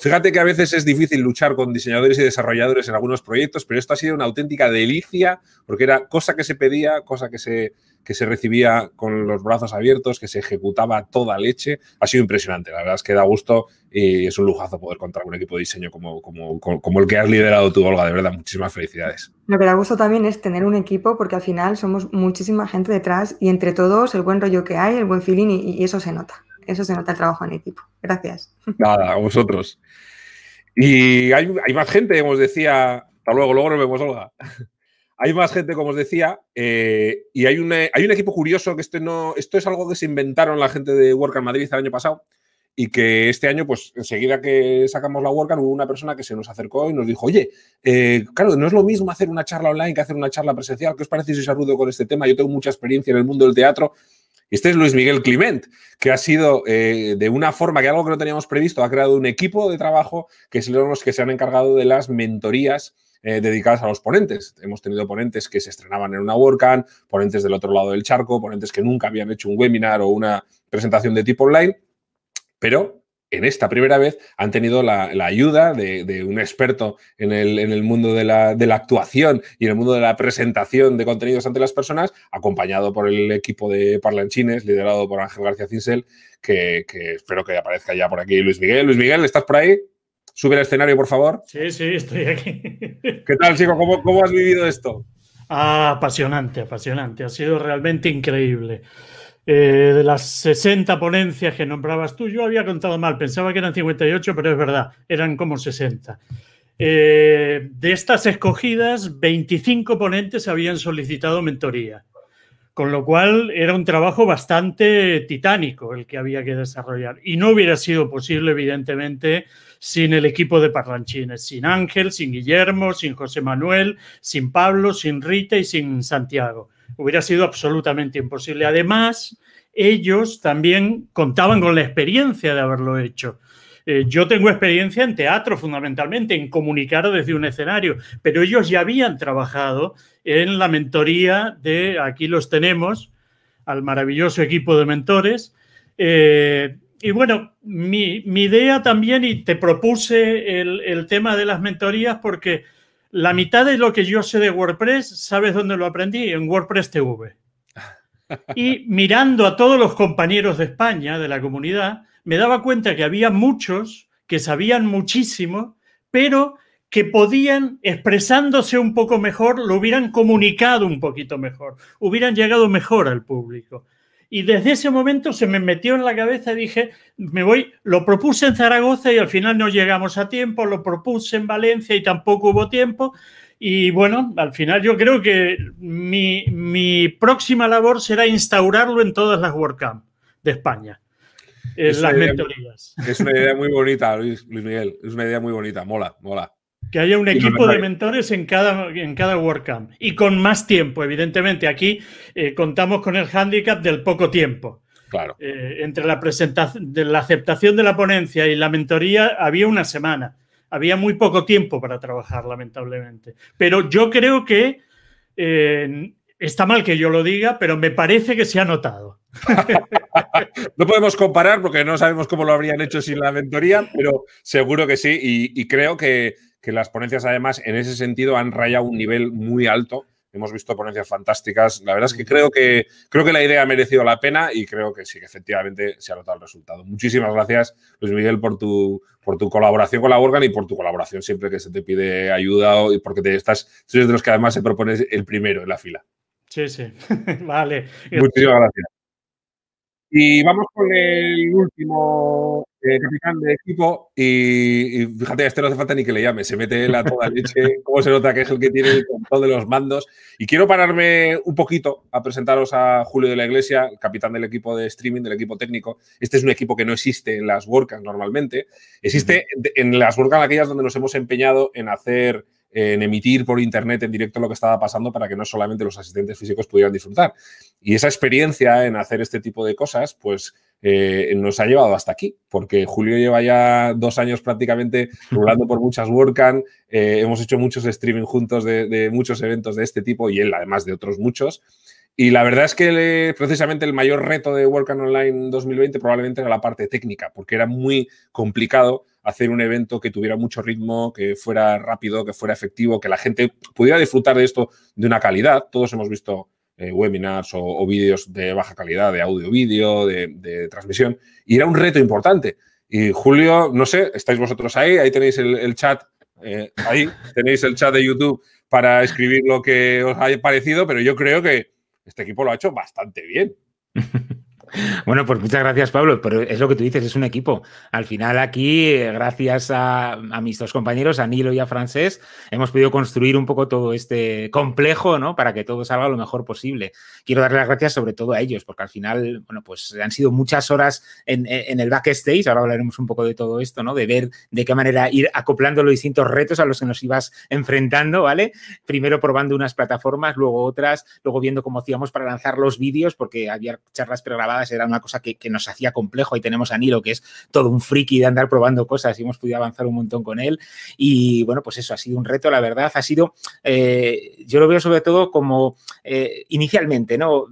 fíjate que a veces es difícil luchar con diseñadores y desarrolladores en algunos proyectos, pero esto ha sido una auténtica delicia, porque era cosa que se pedía, cosa que se que se recibía con los brazos abiertos, que se ejecutaba toda leche. Ha sido impresionante, la verdad es que da gusto y es un lujazo poder contar con un equipo de diseño como, el que has liderado tú, Olga, de verdad, muchísimas felicidades. Lo que da gusto también es tener un equipo porque al final somos muchísima gente detrás y entre todos el buen rollo que hay, el buen feeling y, eso se nota, eso se nota el trabajo en equipo. Gracias. Nada, a vosotros. Y hay, hay más gente, como os decía. Hasta luego, luego nos vemos, Olga. Hay más gente, como os decía, eh, y eh, hay, un equipo curioso que este esto es algo que se inventaron la gente de WordCamp Madrid el año pasado y que este año, pues enseguida que sacamos la WordCamp, hubo una persona que se nos acercó y nos dijo, oye, eh, claro, no es lo mismo hacer una charla online que hacer una charla presencial. ¿Qué os parece si os arrudo con este tema? Yo tengo mucha experiencia en el mundo del teatro. Este es Luis Miguel Clement, que ha sido de una forma que algo que no teníamos previsto, ha creado un equipo de trabajo que son los que se han encargado de las mentorías eh, dedicadas a los ponentes. Hemos tenido ponentes que se estrenaban en una WordCamp, ponentes del otro lado del charco, ponentes que nunca habían hecho un webinar o una presentación de tipo online, pero en esta primera vez han tenido la, ayuda de, un experto en el, en el mundo de la, de la, actuación y en el mundo de la presentación de contenidos ante las personas, acompañado por el equipo de parlanchines, liderado por Ángel García Cinsel, que, que espero que aparezca ya por aquí Luis Miguel. Luis Miguel, ¿estás por ahí? Sube el escenario, por favor. Sí, sí, estoy aquí. ¿Qué tal, chico? ¿Cómo, has vivido esto? Ah, apasionante, apasionante. Ha sido realmente increíble. Eh, de las 60 ponencias que nombrabas tú, yo había contado mal, pensaba que eran 58, pero es verdad, eran como 60. Eh, de estas escogidas, 25 ponentes habían solicitado mentoría, con lo cual era un trabajo bastante titánico el que había que desarrollar. Y no hubiera sido posible, evidentemente, sin el equipo de Parlanchines, sin Ángel, sin Guillermo, sin José Manuel, sin Pablo, sin Rita y sin Santiago. Hubiera sido absolutamente imposible. Además, ellos también contaban con la experiencia de haberlo hecho. Eh, yo tengo experiencia en teatro fundamentalmente, en comunicar desde un escenario, pero ellos ya habían trabajado en la mentoría de, aquí los tenemos, al maravilloso equipo de mentores, eh, y bueno, mi, idea también, y te propuse el, el, tema de las mentorías porque la mitad de lo que yo sé de WordPress, ¿sabes dónde lo aprendí? En WordPress TV. Y mirando a todos los compañeros de España, de la comunidad, me daba cuenta que había muchos que sabían muchísimo, pero que podían, expresándose un poco mejor, lo hubieran comunicado un poquito mejor, hubieran llegado mejor al público. Y desde ese momento se me metió en la cabeza y dije, me voy, lo propuse en Zaragoza y al final no llegamos a tiempo, lo propuse en Valencia y tampoco hubo tiempo. Y bueno, al final yo creo que mi, próxima labor será instaurarlo en todas las WordCamp de España. En es las mentorías. es una idea muy bonita, Luis Miguel. Es una idea muy bonita, mola, mola. Que haya un equipo de mentores en cada, en cada WordCamp y con más tiempo, evidentemente. Aquí eh, contamos con el hándicap del poco tiempo. Claro. Eh, entre la, presentación, de la aceptación de la ponencia y la mentoría había una semana. Había muy poco tiempo para trabajar, lamentablemente. Pero yo creo que eh, está mal que yo lo diga, pero me parece que se ha notado. no podemos comparar porque no sabemos cómo lo habrían hecho sin la mentoría, pero seguro que sí y creo que que las ponencias además en ese sentido han rayado un nivel muy alto. Hemos visto ponencias fantásticas. La verdad es que creo que creo que la idea ha merecido la pena y creo que sí, que efectivamente se ha notado el resultado. Muchísimas gracias, Luis Miguel, por tu, por tu colaboración con la Organ y por tu colaboración siempre que se te pide ayuda y porque te estás, eres de los que además se propone el primero en la fila. Sí, sí. vale. Muchísimas gracias. Y vamos con el último capitán eh, de equipo y, fíjate, a este no hace falta ni que le llame, se mete la toda leche, cómo se nota que es el que tiene el control de los mandos. Y quiero pararme un poquito a presentaros a Julio de la Iglesia, el capitán del equipo de streaming, del equipo técnico. Este es un equipo que no existe en las WordCamp normalmente, existe en las WordCamp aquellas donde nos hemos empeñado en hacer en emitir por internet en directo lo que estaba pasando para que no solamente los asistentes físicos pudieran disfrutar. Y esa experiencia en hacer este tipo de cosas, pues eh, nos ha llevado hasta aquí, porque Julio lleva ya dos años prácticamente rulando por muchas WordCamp, eh, hemos hecho muchos streaming juntos de, muchos eventos de este tipo y él además de otros muchos. Y la verdad es que precisamente el mayor reto de WordCamp Online 2020 probablemente era la parte técnica, porque era muy complicado hacer un evento que tuviera mucho ritmo, que fuera rápido, que fuera efectivo, que la gente pudiera disfrutar de esto de una calidad. Todos hemos visto eh, webinars o, vídeos de baja calidad, de audio, vídeo, de, transmisión, y era un reto importante. Y Julio, no sé, estáis vosotros ahí, ahí tenéis el, chat, eh, ahí tenéis el chat de YouTube para escribir lo que os haya parecido, pero yo creo que este equipo lo ha hecho bastante bien. Bueno, pues muchas gracias, Pablo. Pero es lo que tú dices, es un equipo. Al final, aquí, eh, gracias a, mis dos compañeros, a Nilo y a Francés, hemos podido construir un poco todo este complejo, ¿no? Para que todo salga lo mejor posible. Quiero darle las gracias sobre todo a ellos, porque al final, bueno, pues han sido muchas horas en, en el backstage. Ahora hablaremos un poco de todo esto, ¿no? De ver de qué manera ir acoplando los distintos retos a los que nos ibas enfrentando, ¿vale? Primero probando unas plataformas, luego otras, luego viendo cómo hacíamos para lanzar los vídeos, porque había charlas pregrabadas era una cosa que, nos hacía complejo. y tenemos a Nilo, que es todo un friki de andar probando cosas y hemos podido avanzar un montón con él. Y bueno, pues eso ha sido un reto, la verdad, ha sido, eh, yo lo veo sobre todo como eh, inicialmente, ¿no?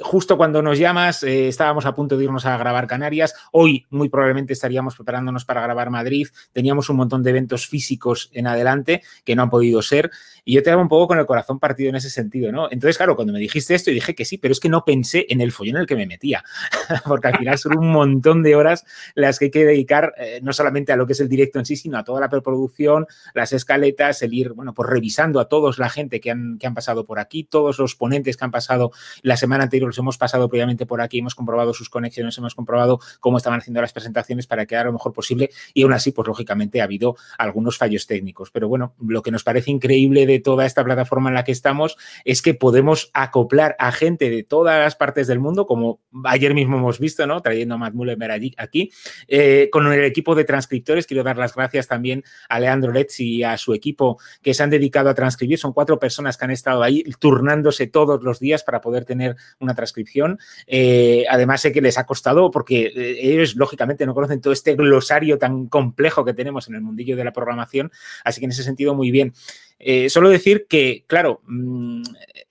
justo cuando nos llamas eh, estábamos a punto de irnos a grabar Canarias. Hoy muy probablemente estaríamos preparándonos para grabar Madrid. Teníamos un montón de eventos físicos en adelante que no han podido ser. Y yo te daba un poco con el corazón partido en ese sentido, ¿no? Entonces, claro, cuando me dijiste esto, y dije que sí, pero es que no pensé en el follón en el que me metía. Porque al final son un montón de horas las que hay que dedicar eh, no solamente a lo que es el directo en sí, sino a toda la preproducción, las escaletas, el ir, bueno, pues revisando a todos la gente que han, que han pasado por aquí, todos los ponentes que han pasado la semana los hemos pasado previamente por aquí, hemos comprobado sus conexiones, hemos comprobado cómo estaban haciendo las presentaciones para quedar lo mejor posible y aún así, pues lógicamente ha habido algunos fallos técnicos. Pero bueno, lo que nos parece increíble de toda esta plataforma en la que estamos es que podemos acoplar a gente de todas las partes del mundo, como ayer mismo hemos visto, ¿no? Trayendo a Matt Mullenberg aquí, eh, con el equipo de transcriptores. Quiero dar las gracias también a Leandro Letz y a su equipo que se han dedicado a transcribir. Son cuatro personas que han estado ahí turnándose todos los días para poder tener una transcripción. Eh, además, sé que les ha costado porque eh, ellos, lógicamente, no conocen todo este glosario tan complejo que tenemos en el mundillo de la programación. Así que en ese sentido, muy bien. Eh, solo decir que, claro, mm,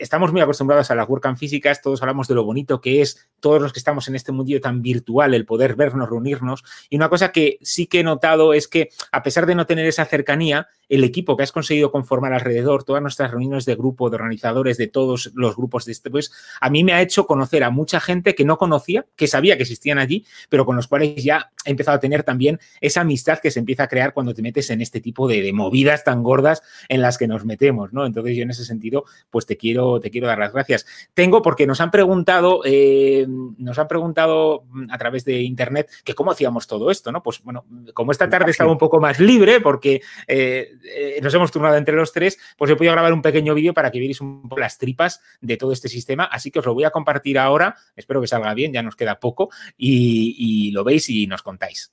estamos muy acostumbrados a las WordCamp físicas, todos hablamos de lo bonito que es, todos los que estamos en este mundillo tan virtual, el poder vernos, reunirnos. Y una cosa que sí que he notado es que, a pesar de no tener esa cercanía, el equipo que has conseguido conformar alrededor, todas nuestras reuniones de grupo, de organizadores, de todos los grupos de este, pues a mí me ha hecho conocer a mucha gente que no conocía, que sabía que existían allí, pero con los cuales ya he empezado a tener también esa amistad que se empieza a crear cuando te metes en este tipo de, de movidas tan gordas en las que nos metemos, ¿no? Entonces yo en ese sentido, pues te quiero te quiero dar las gracias. Tengo porque nos han preguntado, eh, nos han preguntado a través de internet que cómo hacíamos todo esto, ¿no? Pues bueno, como esta tarde estaba un poco más libre porque eh, eh, nos hemos turnado entre los tres, pues he podido grabar un pequeño vídeo para que vierais un poco las tripas de todo este sistema. Así que os lo voy a compartir ahora. Espero que salga bien, ya nos queda poco. y lo veis y nos contáis.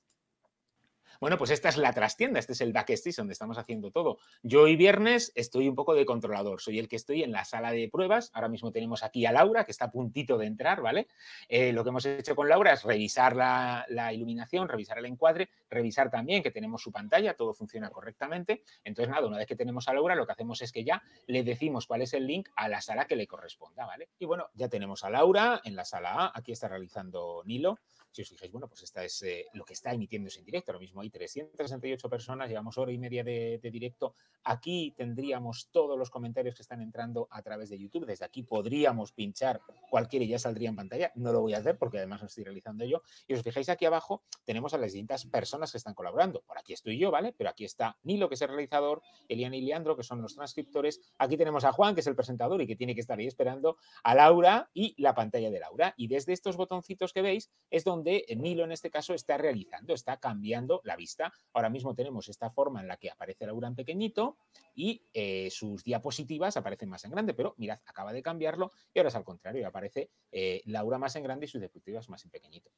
Bueno, pues esta es la trastienda, este es el backstage donde estamos haciendo todo. Yo hoy viernes estoy un poco de controlador, soy el que estoy en la sala de pruebas. Ahora mismo tenemos aquí a Laura, que está a puntito de entrar, ¿vale? Eh, lo que hemos hecho con Laura es revisar la, la iluminación, revisar el encuadre, revisar también que tenemos su pantalla, todo funciona correctamente. Entonces, nada, una vez que tenemos a Laura, lo que hacemos es que ya le decimos cuál es el link a la sala que le corresponda, ¿vale? Y bueno, ya tenemos a Laura en la sala A, aquí está realizando Nilo si os fijáis, bueno, pues esta es eh, lo que está es en directo. Ahora mismo hay 368 personas, llevamos hora y media de, directo. Aquí tendríamos todos los comentarios que están entrando a través de YouTube. Desde aquí podríamos pinchar cualquiera y ya saldría en pantalla. No lo voy a hacer porque además lo estoy realizando yo. Y os fijáis aquí abajo tenemos a las distintas personas que están colaborando. Por aquí estoy yo, ¿vale? Pero aquí está Nilo, que es el realizador, Eliana y Leandro, que son los transcriptores. Aquí tenemos a Juan, que es el presentador y que tiene que estar ahí esperando, a Laura y la pantalla de Laura. Y desde estos botoncitos que veis es donde Nilo, Milo en este caso está realizando, está cambiando la vista. Ahora mismo tenemos esta forma en la que aparece Laura en pequeñito y eh, sus diapositivas aparecen más en grande, pero mirad, acaba de cambiarlo y ahora es al contrario, aparece eh, Laura más en grande y sus diapositivas más en pequeñito.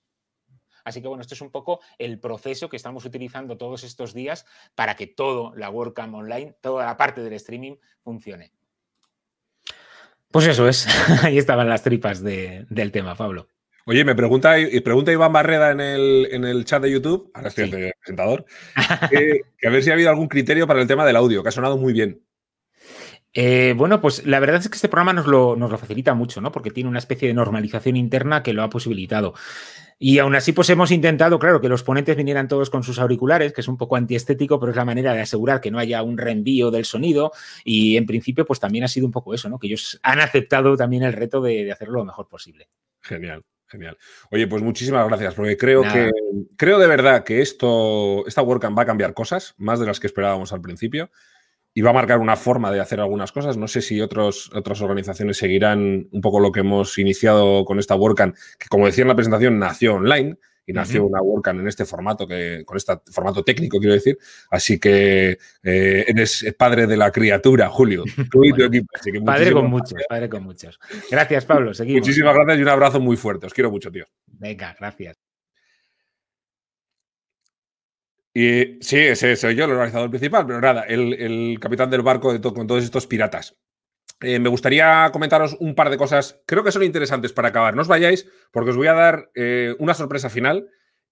Así que bueno, esto es un poco el proceso que estamos utilizando todos estos días para que toda la WordCamp online, toda la parte del streaming funcione. Pues eso es, ahí estaban las tripas del tema, Pablo. Oye, me pregunta, pregunta Iván Barreda en el, chat de YouTube, ahora estoy el presentador, que a ver si ha habido algún criterio para el tema del audio, que ha sonado muy bien. Eh, bueno, pues la verdad es que este programa nos lo, facilita mucho, ¿no? Porque tiene una especie de normalización interna que lo ha posibilitado. Y aún así, pues hemos intentado, claro, que los ponentes vinieran todos con sus auriculares, que es un poco antiestético, pero es la manera de asegurar que no haya un reenvío del sonido. Y en principio, pues también ha sido un poco eso, ¿no? Que ellos han aceptado también el reto de hacerlo lo mejor posible. Genial. Genial. Oye, pues muchísimas gracias, porque creo que creo de verdad que esto, esta WordCamp va a cambiar cosas, más de las que esperábamos al principio, y va a marcar una forma de hacer algunas cosas. No sé si otros, otras organizaciones seguirán un poco lo que hemos iniciado con esta WordCamp, que como decía en la presentación, nació online, y nació una WordCamp en este formato, que, con este formato técnico, quiero decir. Así que eh, eres padre de la criatura, Julio. Tú y equipo. padre con muchos, padre con muchos. Gracias, Pablo. Seguimos. Muchísimas gracias y un abrazo muy fuerte. Os quiero mucho, tío. Venga, gracias. Y sí, ese soy yo, el organizador principal, pero nada, el, el capitán del barco de con todos estos piratas. Eh, me gustaría comentaros un par de cosas, creo que son interesantes para acabar. No os vayáis, porque os voy a dar eh, una sorpresa final.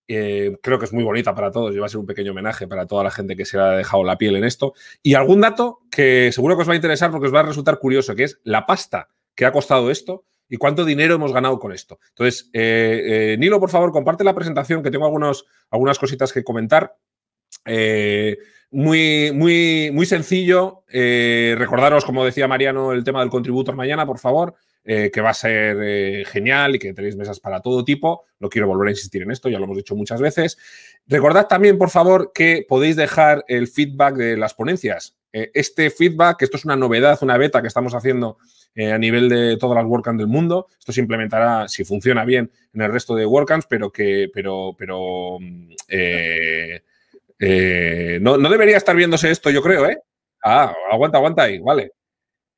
Eh, creo que es muy bonita para todos y va a ser un pequeño homenaje para toda la gente que se ha dejado la piel en esto. Y algún dato que seguro que os va a interesar porque os va a resultar curioso, que es la pasta que ha costado esto y cuánto dinero hemos ganado con esto. Entonces, Nilo, por favor, comparte la presentación, que tengo algunos, algunas cositas que comentar. Muy, muy, muy sencillo. Eh, recordaros, como decía Mariano, el tema del contributor mañana, por favor. Eh, que va a ser eh, genial y que tenéis mesas para todo tipo. No quiero volver a insistir en esto, ya lo hemos dicho muchas veces. Recordad también, por favor, que podéis dejar el feedback de las ponencias. este feedback, esto es una novedad, una beta que estamos haciendo a nivel de todas las WordCamps del mundo. Esto se implementará, si funciona bien, en el resto de WordCamps, pero que, pero, pero mm, eh, no, debería estar viéndose esto, yo creo, ¿eh? Ah, aguanta, aguanta ahí, vale.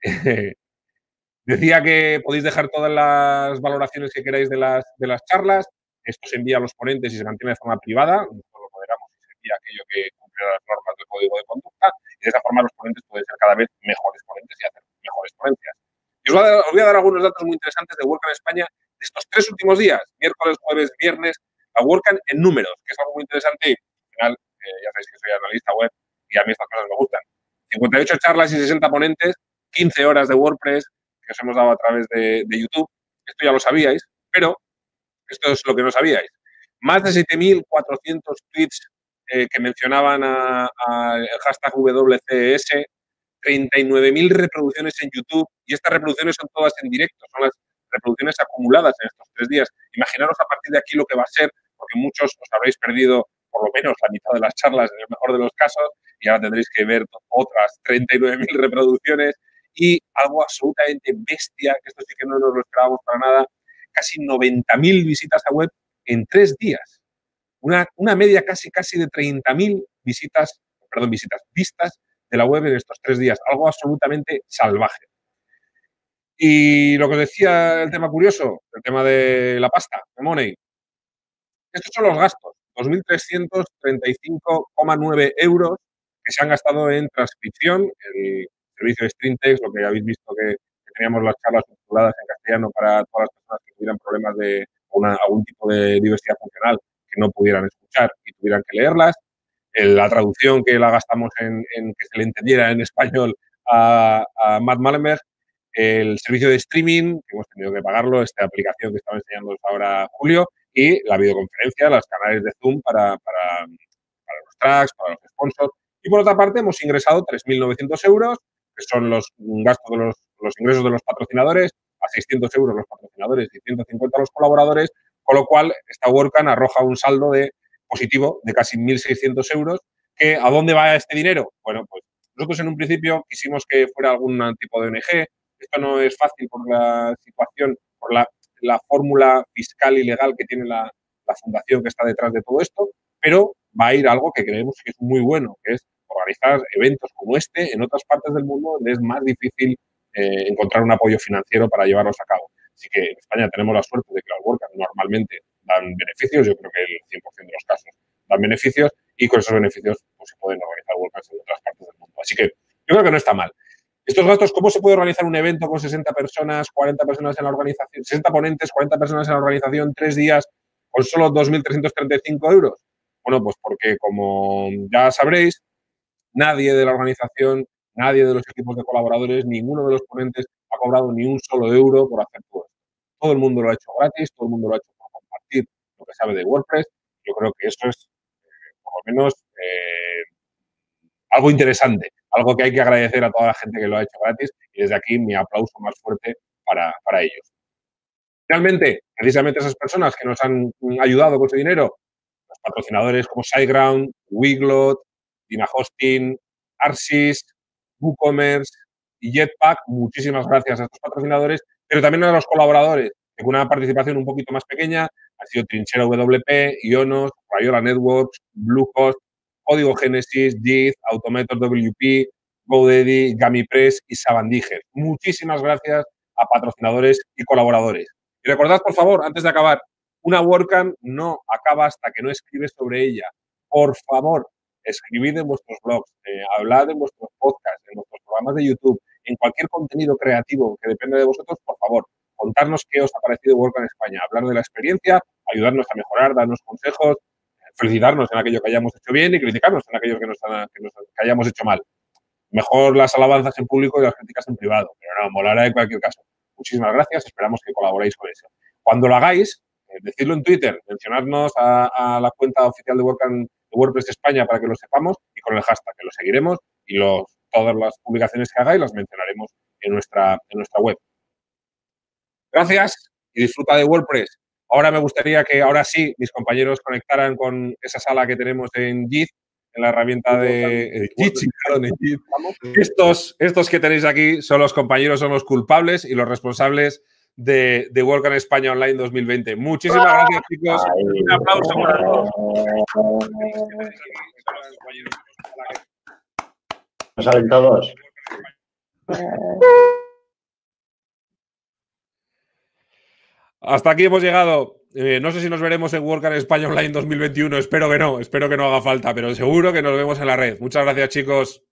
Decía que podéis dejar todas las valoraciones que queráis de las, de las charlas. Esto se envía a los ponentes y se mantiene de forma privada. Nosotros lo moderamos y aquello que cumple las normas del código de conducta. Y de esa forma los ponentes pueden ser cada vez mejores ponentes y hacer mejores ponencias. Y os voy, a dar, algunos datos muy interesantes de WordCamp España de estos tres últimos días, miércoles, jueves, viernes, a WordCamp en números, que es algo muy interesante al ya sabéis que soy analista web y a mí estas cosas me gustan. 58 charlas y 60 ponentes, 15 horas de WordPress que os hemos dado a través de, YouTube. Esto ya lo sabíais, pero esto es lo que no sabíais. Más de 7.400 tweets eh, que mencionaban al hashtag WCS, 39.000 reproducciones en YouTube y estas reproducciones son todas en directo, son las reproducciones acumuladas en estos tres días. Imaginaros a partir de aquí lo que va a ser, porque muchos os habréis perdido por lo menos la mitad de las charlas en el mejor de los casos, y ahora tendréis que ver otras 39.000 reproducciones y algo absolutamente bestia, que esto sí que no nos lo esperábamos para nada, casi 90.000 visitas a web en tres días. Una, una media casi, casi de 30.000 visitas, perdón, visitas, vistas de la web en estos tres días. Algo absolutamente salvaje. Y lo que os decía el tema curioso, el tema de la pasta, de money. Estos son los gastos. 2.335,9 euros que se han gastado en transcripción, el servicio de Streamtext, lo que habéis visto que, teníamos las charlas subtituladas en castellano para todas las personas que tuvieran problemas de una, algún tipo de diversidad funcional que no pudieran escuchar y tuvieran que leerlas. Eh, la traducción que la gastamos en, que se le entendiera en español a, Matt Malenberg, el servicio de streaming, que hemos tenido que pagarlo, esta aplicación que estaba enseñando ahora Julio, y la videoconferencia, los canales de Zoom para, para, los tracks, para los sponsors. Y por otra parte, hemos ingresado 3.900 euros, que son los gastos de los, los ingresos de los patrocinadores, a 600 euros los patrocinadores y 150 los colaboradores, con lo cual esta WordCamp arroja un saldo de positivo de casi 1.600 euros. Que, ¿A dónde va este dinero? Bueno, pues nosotros en un principio quisimos que fuera algún tipo de ONG. Esto no es fácil por la situación, por la la fórmula fiscal y legal que tiene la, fundación que está detrás de todo esto, pero va a ir algo que creemos que es muy bueno, que es organizar eventos como este en otras partes del mundo donde es más difícil eh, encontrar un apoyo financiero para llevarlos a cabo. Así que en España tenemos la suerte de que las Workers normalmente dan beneficios, yo creo que el 100% de los casos dan beneficios y con esos beneficios pues, se pueden organizar Workers en otras partes del mundo. Así que yo creo que no está mal. Estos gastos, ¿cómo se puede organizar un evento con 60 personas, 40 personas en la organización, 60 ponentes, 40 personas en la organización, tres días con solo 2.335 euros? Bueno, pues porque como ya sabréis, nadie de la organización, nadie de los equipos de colaboradores, ninguno de los ponentes ha cobrado ni un solo euro por hacer todo Todo el mundo lo ha hecho gratis, todo el mundo lo ha hecho para compartir lo que sabe de WordPress. Yo creo que eso es, eh, por lo menos, eh, algo interesante algo que hay que agradecer a toda la gente que lo ha hecho gratis y desde aquí mi aplauso más fuerte para, ellos. Finalmente, precisamente esas personas que nos han ayudado con ese dinero, los patrocinadores como SiteGround, Wiglot, Dina Hosting, Arsis, WooCommerce y Jetpack, muchísimas gracias a estos patrocinadores, pero también a los colaboradores, con una participación un poquito más pequeña, ha sido Trinchera WP, Ionos, Rayola Networks, Bluehost, Código Genesis, JIT, Automator WP, GoDaddy, GamiPress y Sabandiger. Muchísimas gracias a patrocinadores y colaboradores. Y recordad, por favor, antes de acabar, una WordCamp no acaba hasta que no escribes sobre ella. Por favor, escribid en vuestros blogs, eh, hablad en vuestros podcasts, en vuestros programas de YouTube, en cualquier contenido creativo que depende de vosotros, por favor, contarnos qué os ha parecido WordCamp España, hablar de la experiencia, ayudarnos a mejorar, darnos consejos, felicitarnos en aquello que hayamos hecho bien y criticarnos en aquello que, nos, hayamos hecho mal. Mejor las alabanzas en público y las críticas en privado, pero no, molará en cualquier caso. Muchísimas gracias, esperamos que colaboréis con eso. Cuando lo hagáis, eh, decidlo en Twitter, mencionarnos a, la cuenta oficial de, de WordPress España para que lo sepamos y con el hashtag que lo seguiremos y los, todas las publicaciones que hagáis las mencionaremos en nuestra, en nuestra web. Gracias y disfruta de WordPress. Ahora me gustaría que, ahora sí, mis compañeros conectaran con esa sala que tenemos en JIT, en la herramienta de eh, eh. Estos, estos que tenéis aquí son los compañeros, son los culpables y los responsables de, de Work España Online 2020. Muchísimas gracias, chicos. Un aplauso para Nos salen todos. Hasta aquí hemos llegado. Eh, no sé si nos veremos en Worker España Online 2021. Espero que no. Espero que no haga falta, pero seguro que nos vemos en la red. Muchas gracias, chicos.